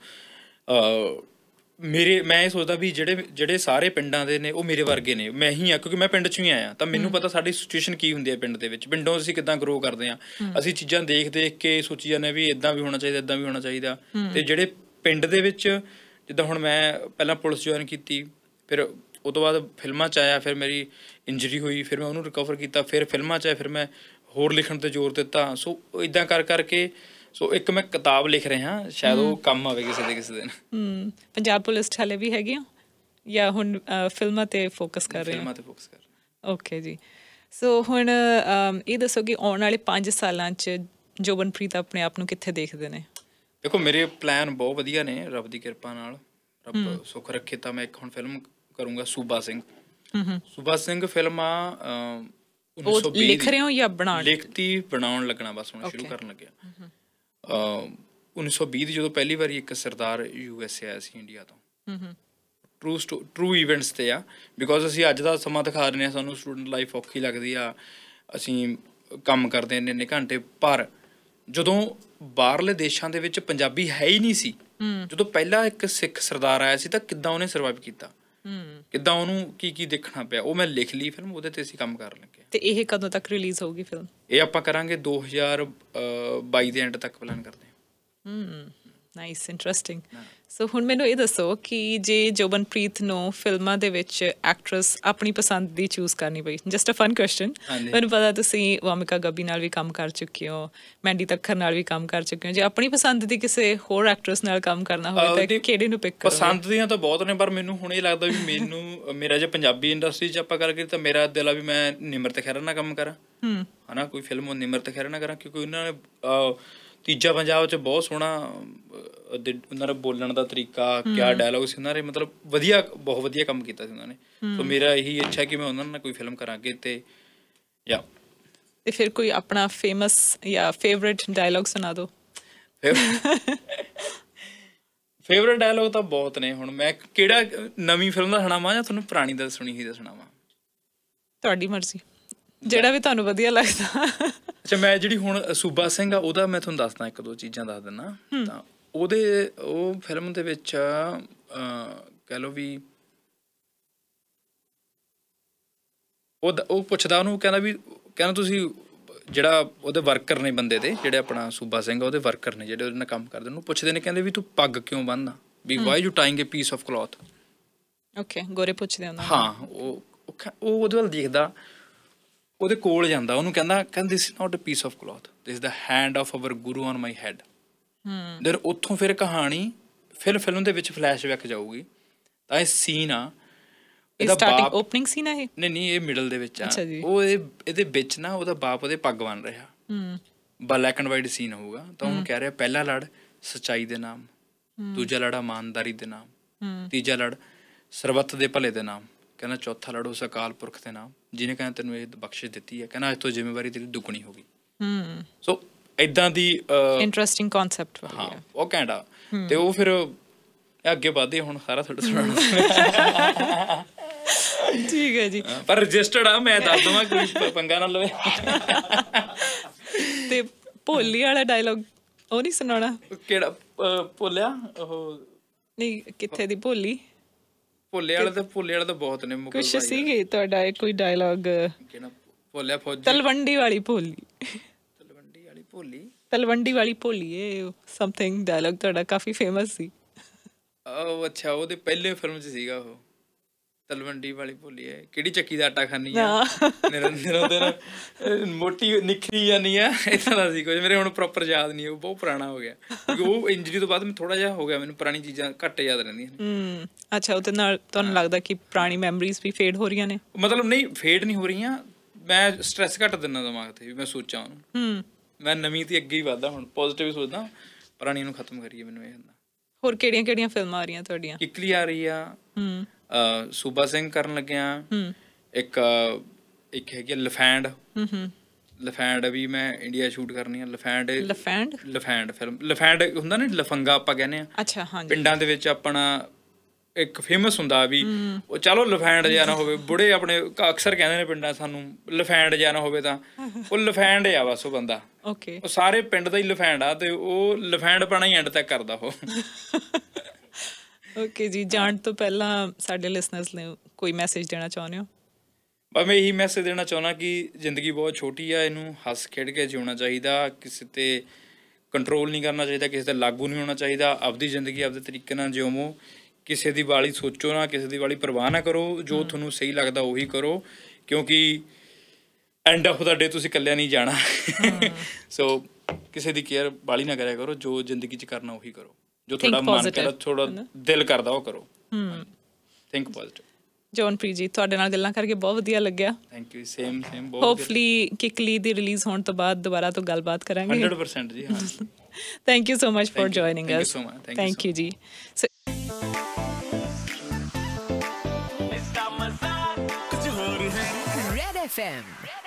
ਮੇਰੇ ਮੈਂ ਇਹ ਸੋਚਦਾ ਵੀ ਜਿਹੜੇ ਜਿਹੜੇ ਸਾਰੇ ਪਿੰਡਾਂ ਦੇ ਨੇ ਉਹ ਮੇਰੇ ਵਰਗੇ ਨੇ ਮੈਂ ਹੀ ਆ ਕਿਉਂਕਿ ਮੈਂ ਪਿੰਡ 'ਚੋਂ ਹੀ ਆਇਆ ਤਾਂ ਮੈਨੂੰ ਪਤਾ ਸਾਡੀ ਸਿਚੁਏਸ਼ਨ ਕੀ ਹੁੰਦੀ ਹੈ ਪਿੰਡ ਦੇ ਵਿੱਚ ਪਿੰਡੋਂ ਅਸੀਂ ਕਿਦਾਂ ਗਰੋ ਕਰਦੇ ਆ ਅਸੀਂ ਚੀਜ਼ਾਂ ਦੇਖ ਦੇਖ ਕੇ ਸੋਚੀ ਜਾਂਦੇ ਵੀ ਇਦਾਂ ਵੀ ਹੋਣਾ ਚਾਹੀਦਾ ਇਦਾਂ ਵੀ ਹੋਣਾ ਚਾਹੀਦਾ ਤੇ ਜਿਹੜੇ ਪਿੰਡ ਦੇ ਵਿੱਚ ਜਿੱਦਾਂ ਹੁਣ ਮੈਂ ਪਹਿਲਾਂ ਪੁਲਿਸ ਜੁਆਇਨ ਕੀਤੀ ਫਿਰ ਉਸ ਤੋਂ ਬਾਅਦ ਫਿਲਮਾਂ 'ਚ ਆਇਆ ਫਿਰ ਮੇਰੀ ਇੰਜਰੀ ਹੋਈ ਫਿਰ ਮੈਂ ਉਹਨੂੰ ਰਿਕਵਰ ਕੀਤਾ ਫਿਰ ਫਿਲਮਾਂ 'ਚ ਆਇਆ ਫਿਰ ਮੈਂ ਹੋਰ ਲਿਖਣ ਤੇ ਜ਼ੋਰ ਦਿੱਤਾ ਸੋ ਇਦਾਂ ਕਰ ਕਰਕੇ ਸੋ ਇੱਕ ਮੈਂ ਕਿਤਾਬ ਲਿਖ ਰਿਹਾ ਸ਼ਾਇਦ ਉਹ ਕੰਮ ਆਵੇ ਕਿਸੇ ਦੇ ਕਿਸੇ ਦਿਨ ਹੂੰ ਪੰਜਾਬ ਪੁਲਿਸ ਥਾਲੇ ਵੀ ਹੈਗੇ ਆ ਜਾਂ ਹੁਣ ਫਿਲਮਾਂ ਤੇ ਫੋਕਸ ਕਰ ਰਹੇ ਫਿਲਮਾਂ ਤੇ ਫੋਕਸ ਕਰ ਓਕੇ ਜੀ ਸੋ ਹੁਣ ਇਹ ਦੱਸੋ ਕਿ ਆਉਣ ਵਾਲੇ 5 ਸਾਲਾਂ 'ਚ ਜੋਬਨਪ੍ਰੀਤ ਆਪਣੇ ਆਪ ਨੂੰ ਕਿੱਥੇ ਦੇਖਦੇ ਨੇ ਦੇਖੋ ਮੇਰੇ ਪਲਾਨ ਬਹੁਤ ਵਧੀਆ ਨੇ ਰੱਬ ਦੀ ਕਿਰਪਾ ਨਾਲ ਰੱਬ ਸੁਖ ਰੱਖੇ ਤਾਂ ਮੈਂ ਇੱਕ ਹੁਣ ਫਿਲਮ ਕਰੂੰਗਾ ਸੂਬਾ ਸਿੰਘ ਹੂੰ ਸੂਬਾ ਸਿੰਘ ਫਿਲਮ ਆ 1920 ਲਿਖ ਰਹੇ ਹਾਂ ਜਾਂ ਬਣਾਉਣ ਲਿਖਤੀ ਬਣਾਉਣ ਲੱਗਣਾ ਬਸ ਹੁਣ ਸ਼ੁਰੂ ਕਰਨ ਲੱਗਿਆ 1920 ਦੀ ਜਦੋਂ ਪਹਿਲੀ ਵਾਰੀ ਇੱਕ ਸਰਦਾਰ ਯੂ ਐਸ ਏ ਆਇਆ ਸੀ ਇੰਡੀਆ ਤੋਂ ਹਮਮ ਟਰੂ ਟਰੂ ਇਵੈਂਟਸ ਤੇ ਆ ਬਿਕੋਜ਼ ਅਸੀਂ ਅੱਜ ਦਾ ਸਮਾਂ ਦਿਖਾ ਰਹੇ ਹਾਂ ਸਾਨੂੰ ਸਟੂਡੈਂਟ ਲਾਈਫ ਔਖੀ ਲੱਗਦੀ ਆ ਅਸੀਂ ਕੰਮ ਕਰਦੇ ਨੇ ਨੇ ਘੰਟੇ ਪਰ ਜਦੋਂ ਬਾਹਰਲੇ ਦੇਸ਼ਾਂ ਦੇ ਵਿੱਚ ਪੰਜਾਬੀ ਹੈ ਹੀ ਨਹੀਂ ਸੀ ਜਦੋਂ ਪਹਿਲਾ ਇੱਕ ਸਿੱਖ ਸਰਦਾਰ ਆਇਆ ਸੀ ਤਾਂ ਕਿੱਦਾਂ ਉਹਨੇ ਸਰਵਾਈਵ ਕੀਤਾ ਕਿਦਾਂ ਉਹਨੂੰ ਕੀ ਕੀ ਦੇਖਣਾ ਪਿਆ ਉਹ ਮੈਂ ਲਿਖ ਲਈ ਫਿਲਮ ਉਹਦੇ ਤੇ ਅਸੀਂ ਕੰਮ ਕਰ ਲੱਗੇ ਤੇ ਇਹ ਕਦੋਂ ਤੱਕ ਰਿਲੀਜ਼ ਹੋਊਗੀ ਫਿਲਮ ਇਹ ਆਪਾਂ ਕਰਾਂਗੇ 2022 ਦੇ ਐਂਡ ਤੱਕ ਪਲਾਨ ਕਰਦੇ ਹਾਂ ਹੂੰ ਨਾਈਸ ਇੰਟਰਸਟਿੰਗ ਸੋ ਹੁਣ ਮੈਨੂੰ ਇਹ ਦੱਸੋ ਕਿ ਜੇ ਜੋਬਨਪ੍ਰੀਤ ਨੂੰ ਫਿਲਮਾਂ ਦੇ ਵਿੱਚ ਐਕਟਰੈਸ ਆਪਣੀ ਪਸੰਦ ਦੀ ਚੂਜ਼ ਕਰਨੀ ਪਈ ਜਸਟ ਅ ਫਨ ਕੁਐਸਚਨ ਮੈਂ ਪਤਾ ਤੁਸੀਂ ਵਾਮਿਕਾ ਗੱਬੀ ਨਾਲ ਵੀ ਕੰਮ ਕਰ ਚੁੱਕੇ ਹੋ ਮੈਂਡੀ ਤੱਕਰ ਨਾਲ ਵੀ ਕੰਮ ਕਰ ਚੁੱਕੇ ਹੋ ਜੇ ਆਪਣੀ ਪਸੰਦ ਦੀ ਕਿਸੇ ਹੋਰ ਐਕਟਰੈਸ ਨਾਲ ਕੰਮ ਕਰਨਾ ਹੋਵੇ ਤਾਂ ਕਿਹੜੇ ਨੂੰ ਪਿਕ ਕਰੋ ਪਸੰਦ ਦੀਆਂ ਤਾਂ ਬਹੁਤ ਨੇ ਪਰ ਮੈਨੂੰ ਹੁਣ ਇਹ ਲੱਗਦਾ ਵੀ ਮੈਨੂੰ ਮੇਰਾ ਜੇ ਪੰਜਾਬੀ ਇੰਡਸਟਰੀ 'ਚ ਆਪਾਂ ਕਰ ਕਰੀਏ ਤਾਂ ਮੇਰਾ ਦਿਲ ਆ ਵੀ ਮੈਂ ਨਿਮਰਤ ਖਹਿਰਾ ਨਾਲ ਕੰਮ ਕਰਾਂ ਹਾਂ ਹਨਾ ਕੋਈ ਫਿਲਮ ਉਹ ਨਿਮਰਤ ਖਹਿਰਾ ਨਾਲ ਕਰਾਂ ਕਿਉਂਕਿ ਉਹਨਾਂ ਨੇ ਤੀਜਾ ਪੰਜਾਬ ਚ ਬਹੁਤ ਸੋਹਣਾ ਉਹਨਾਂ ਦਾ ਬੋਲਣ ਦਾ ਤਰੀਕਾ ਕਿਆ ਡਾਇਲੌਗ ਸੀ ਉਹਨਾਂ ਦੇ ਮਤਲਬ ਵਧੀਆ ਬਹੁਤ ਵਧੀਆ ਕੰਮ ਕੀਤਾ ਸੀ ਉਹਨਾਂ ਨੇ ਸੋ ਮੇਰਾ ਇਹੀ ਇੱਛਾ ਕਿ ਮੈਂ ਉਹਨਾਂ ਨਾਲ ਕੋਈ ਫਿਲਮ ਕਰਾਂਗੇ ਤੇ ਯਾ ਤੇ ਫਿਰ ਕੋਈ ਆਪਣਾ ਫੇਮਸ ਜਾਂ ਫੇਵਰਿਟ ਡਾਇਲੌਗ ਸੁਣਾ ਦੋ ਫੇਵਰਿਟ ਡਾਇਲੌਗ ਤਾਂ ਬਹੁਤ ਨੇ ਹੁਣ ਮੈਂ ਕਿਹੜਾ ਨਵੀਂ ਫਿਲਮ ਦਾ ਸੁਣਾਵਾਂ ਜਾਂ ਤੁਹਾਨੂੰ ਪੁਰਾਣੀ ਦਾ ਸੁਣੀ ਹੀ ਦਾ ਸੁਣਾਵਾਂ ਤੁਹਾਡੀ ਮਰਜ਼ੀ ਜਿਹੜਾ ਵੀ ਤੁਹਾਨੂੰ ਵਧੀਆ ਲੱਗਦਾ ਅੱਛਾ ਮੈਂ ਜਿਹੜੀ ਹੁਣ ਸੂਬਾ ਸਿੰਘ ਆ ਉਹਦਾ ਮੈਂ ਤੁਹਾਨੂੰ ਦੱਸਦਾ ਇੱਕ ਦੋ ਚੀਜ਼ਾਂ ਦੱਸ ਦਿੰਨਾ ਤਾਂ ਉਹਦੇ ਉਹ ਫਿਲਮ ਦੇ ਵਿੱਚ ਕਹਿ ਲੋ ਵੀ ਉਹ ਉਹ ਪੁੱਛਦਾ ਉਹਨੂੰ ਕਹਿੰਦਾ ਵੀ ਕਹਿੰਦਾ ਤੁਸੀਂ ਜਿਹੜਾ ਉਹਦੇ ਵਰਕਰ ਨੇ ਬੰਦੇ ਦੇ ਜਿਹੜੇ ਆਪਣਾ ਸੂਬਾ ਸਿੰਘ ਉਹਦੇ ਵਰਕਰ ਨੇ ਜਿਹੜੇ ਉਹਦੇ ਨਾਲ ਕੰਮ ਕਰਦੇ ਉਹਨੂੰ ਪੁੱਛਦੇ ਨੇ ਕਹਿੰਦੇ ਵੀ ਤੂੰ ਪੱਗ ਕਿਉਂ ਬੰਨਦਾ ਵੀ why you tying a piece of cloth okay ਗੋਰੇ ਪੁੱਛਦੇ ਉਹਨਾਂ ਹਾਂ ਉਹ ਉਹ ਉਹਦੇ ਵੱਲ ਦੇਖਦਾ ਉਹਦੇ ਕੋਲ ਜਾਂਦਾ ਉਹਨੂੰ ਕਹਿੰਦਾ ਕਹਿੰਦਾ this is not a piece of cloth this is the hand of our guru on my head ਹਮ ਦਰ ਉੱਥੋਂ ਫਿਰ ਕਹਾਣੀ ਫਿਰ ਫਿਲਮ ਦੇ ਵਿੱਚ ਫਲੈਸ਼ਬੈਕ ਜਾਊਗੀ ਤਾਂ ਇਹ ਸੀਨ ਆ ਇਹਦਾ ਬਾਪ ਓਪਨਿੰਗ ਸੀਨ ਆ ਇਹ ਨਹੀਂ ਨਹੀਂ ਇਹ ਮਿਡਲ ਦੇ ਵਿੱਚ ਆ ਉਹ ਇਹਦੇ ਵਿੱਚ ਨਾ ਉਹਦਾ ਬਾਪ ਉਹਦੇ ਪੱਗ ਬਨ ਰਿਹਾ hmm black and white scene ਹੋਊਗਾ ਤਾਂ ਉਹਨੂੰ ਕਹਿ ਰਿਹਾ ਪਹਿਲਾ ਲੜ ਸਚਾਈ ਦੇ ਨਾਮ ਦੂਜਾ ਲੜਾ ਇਮਾਨਦਾਰੀ ਦੇ ਨਾਮ ਤੀਜਾ ਲੜ ਸਰਬੱਤ ਦੇ ਭਲੇ ਦੇ ਨਾਮ ਕਹਿੰਦਾ ਚੌਥਾ ਲੜੋ ਸਕਾਲ ਪੁਰਖ ਦੇ ਨਾਮ ਜਿਹਨੇ ਕਹਿੰਦਾ ਤੈਨੂੰ ਇਹ ਬਖਸ਼ਿਸ਼ ਦਿੱਤੀ ਹੈ ਕਹਿੰਦਾ ਅੱਜ ਤੋਂ ਜ਼ਿੰਮੇਵਾਰੀ ਤੇਰੀ ਦੁੱਗਣੀ ਹੋ ਗਈ ਹੂੰ ਸੋ ਇਦਾਂ ਦੀ ਇੰਟਰਸਟਿੰਗ ਕਨਸੈਪਟ ਵਾਲੀ ਹਾਂ ਉਹ ਕਹਿੰਦਾ ਤੇ ਉਹ ਫਿਰ ਅੱਗੇ ਵਧਦੇ ਹੁਣ ਸਾਰਾ ਤੁਹਾਡੇ ਸੁਣਾਉਣਾ ਠੀਕ ਹੈ ਜੀ ਪਰ ਰਜਿਸਟਰਡ ਆ ਮੈਂ ਦੱਸ ਦਵਾਂ ਕੋਈ ਪੰਗਾ ਨਾ ਲਵੇ ਤੇ ਭੋਲੀ ਵਾਲਾ ਡਾਇਲੌਗ ਉਹ ਨਹੀਂ ਸੁਣਾਉਣਾ ਕਿਹੜਾ ਭੋਲਿਆ ਉਹ ਨਹੀਂ ਕਿੱਥੇ ਦੀ ਭੋਲੀ ਭੋਲੇ ਵਾਲੇ ਤੇ ਭੋਲੇ ਵਾਲੇ ਤਾਂ ਬਹੁਤ ਨੇ ਮੁਕਲ ਕੁਛ ਸੀਗੇ ਤੁਹਾਡਾ ਕੋਈ ਡਾਇਲੌਗ ਕਿਹੜਾ ਫੌਜੀ ਤਲਵੰਡੀ ਵਾਲੀ ਭੋਲੀ ਤਲਵੰਡੀ ਵਾਲੀ ਭੋਲੀ ਤਲਵੰਡੀ ਵਾਲੀ ਭੋਲੀ ਇਹ ਸਮਥਿੰਗ ਡਾਇਲੌਗ ਤੁਹਾਡਾ ਕਾਫੀ ਫੇਮਸ ਸੀ ਉਹ ਅੱਛਾ ਉਹਦੇ ਪਹਿਲੇ ਫਿਲਮ 'ਚ ਸੀਗਾ ਉਹ ਤਲਵੰਡੀ ਵਾਲੀ ਬੋਲੀ ਹੈ ਕਿਹੜੀ ਚੱਕੀ ਦਾ ਆਟਾ ਖਾਨੀ ਆ ਨਿਰੰਦਰ ਉਹਦੇ ਨਾਲ ਮੋਟੀ ਨਿਖਰੀ ਜਾਨੀ ਆ ਇਦਾਂ ਦਾ ਸੀ ਕੁਝ ਮੇਰੇ ਹੁਣ ਪ੍ਰੋਪਰ ਯਾਦ ਨਹੀਂ ਉਹ ਬਹੁਤ ਪੁਰਾਣਾ ਹੋ ਗਿਆ ਕਿਉਂਕਿ ਉਹ ਇੰਜਰੀ ਤੋਂ ਬਾਅਦ ਮੈਂ ਥੋੜਾ ਜਿਹਾ ਹੋ ਗਿਆ ਮੈਨੂੰ ਪੁਰਾਣੀ ਚੀਜ਼ਾਂ ਘੱਟ ਯਾਦ ਰਹਿੰਦੀਆਂ ਹੂੰ ਅੱਛਾ ਉਹਦੇ ਨਾਲ ਤੁਹਾਨੂੰ ਲੱਗਦਾ ਕਿ ਪੁਰਾਣੀ ਮੈਮਰੀਜ਼ ਵੀ ਫੇਡ ਹੋ ਰਹੀਆਂ ਨੇ ਮਤਲਬ ਨਹੀਂ ਫੇਡ ਨਹੀਂ ਹੋ ਰਹੀਆਂ ਮੈਂ ਸਟ्रेस ਘੱਟ ਦਿੰਦਾ ਦਿਮਾਗ ਤੇ ਮੈਂ ਸੋਚਾਂ ਉਹਨੂੰ ਹੂੰ ਮੈਂ ਨਵੀਂ ਤੇ ਅੱਗੇ ਹੀ ਵਧਦਾ ਹੁਣ ਪੋਜ਼ਿਟਿਵ ਸੋਚਦਾ ਪੁਰਾਣੀ ਨੂੰ ਖਤਮ ਕਰੀਏ ਮੈਨੂੰ ਇਹ ਹੁੰਦਾ ਹੋਰ ਕਿਹੜੀਆਂ ਕਿਹੜੀਆਂ ਫਿਲਮਾਂ ਆ ਰਹੀਆਂ ਤੁਹਾਡੀਆਂ ਕਿਕਲੀ ਆ ਰਹੀ ਆ ਹੂੰ ਸੂਬਾ ਸਿੰਘ ਕਰਨ ਲੱਗਿਆ ਇੱਕ ਇੱਕ ਹੈਗੀ ਲਫੈਂਡ ਲਫੈਂਡ ਵੀ ਮੈਂ ਇੰਡੀਆ ਸ਼ੂਟ ਕਰਨੀ ਆ ਲਫੈਂਡ ਲਫੈਂਡ ਲਫੈਂਡ ਫਿਲਮ ਲਫੈਂਡ ਹੁੰਦਾ ਨਾ ਲਫੰਗਾ ਆਪਾਂ ਕਹਿੰਦੇ ਆ ਅੱਛਾ ਹਾਂਜੀ ਪਿੰਡਾਂ ਦੇ ਵਿੱਚ ਆਪਣਾ ਇੱਕ ਫੇਮਸ ਹੁੰਦਾ ਵੀ ਉਹ ਚਲੋ ਲਫੈਂਡ ਜਿਹਾ ਨਾ ਹੋਵੇ ਬੁੜੇ ਆਪਣੇ ਅਕਸਰ ਕਹਿੰਦੇ ਨੇ ਪਿੰਡਾਂ ਸਾਨੂੰ ਲਫੈਂਡ ਜਿਹਾ ਨਾ ਹੋਵੇ ਤਾਂ ਉਹ ਲਫੈਂਡ ਆ ਬਸ ਉਹ ਬੰਦਾ ਓਕੇ ਉਹ ਸਾਰੇ ਪਿੰਡ ਦਾ ਹੀ ਲਫੈਂਡ ਆ ਤੇ ਉਹ ਲਫੈਂਡ ਪਣਾ ਹੀ ਐਂਡ ਤੱਕ ਕਰਦਾ ਉਹ ਓਕੇ ਜੀ ਜਾਣ ਤੋਂ ਪਹਿਲਾਂ ਸਾਡੇ ਲਿਸਨਰਸ ਨੂੰ ਕੋਈ ਮੈਸੇਜ ਦੇਣਾ ਚਾਹੁੰਦੇ ਹੋ ਬਸ ਮੈਂ ਇਹੀ ਮੈਸੇਜ ਦੇਣਾ ਚਾਹੁੰਦਾ ਕਿ ਜ਼ਿੰਦਗੀ ਬਹੁਤ ਛੋਟੀ ਆ ਇਹਨੂੰ ਹੱਸ ਖੇਡ ਕੇ ਜਿਉਣਾ ਚਾਹੀਦਾ ਕਿਸੇ ਤੇ ਕੰਟਰੋਲ ਨਹੀਂ ਕਰਨਾ ਚਾਹੀਦਾ ਕਿਸੇ ਤੇ ਲਾਗੂ ਨਹੀਂ ਹੋਣਾ ਚਾਹੀਦਾ ਆਪਦੀ ਜ਼ਿੰਦਗੀ ਆਪਦੇ ਤਰੀਕੇ ਨਾਲ ਜਿਉਮੋ ਕਿਸੇ ਦੀ ਵਾਲੀ ਸੋਚੋ ਨਾ ਕਿਸੇ ਦੀ ਵਾਲੀ ਪਰਵਾਹ ਨਾ ਕਰੋ ਜੋ ਤੁਹਾਨੂੰ ਸਹੀ ਲੱਗਦਾ ਉਹੀ ਕਰੋ ਕਿਉਂਕਿ ਐਂਡ ਆਫ ਦਾ ਡੇ ਤੁਸੀਂ ਇਕੱਲਿਆਂ ਨਹੀਂ ਜਾਣਾ ਸੋ ਕਿਸੇ ਦੀ ਕੇਅਰ ਵਾਲੀ ਨਾ ਕਰਿਆ ਕਰੋ ਜੋ ਜ਼ਿੰਦਗੀ 'ਚ ਕਰਨਾ ਉਹੀ ਕਰੋ ਜੋ ਤੁਹਾਡਾ ਮਨ ਕਰਦਾ ਥੋੜਾ ਦਿਲ ਕਰਦਾ ਉਹ ਕਰੋ ਹਮ ਥਿੰਕ ਪੋਜ਼ਿਟਿਵ ਜੌਨਪ੍ਰੀਤ ਜੀ ਤੁਹਾਡੇ ਨਾਲ ਗੱਲਾਂ ਕਰਕੇ ਬਹੁਤ ਵਧੀਆ ਲੱਗਿਆ ਥੈਂਕ ਯੂ ਸੇਮ ਸੇਮ ਬਹੁਤ ਹੋਪਫੁਲੀ ਕਿਕਲੀ ਦੀ ਰਿਲੀਜ਼ ਹੋਣ ਤੋਂ ਬਾਅਦ ਦੁਬਾਰਾ ਤੋਂ ਗੱਲਬਾਤ ਕਰਾਂਗੇ 100% ਜੀ ਹਾਂ thank you so much for joining us thank you ਜੀ FM.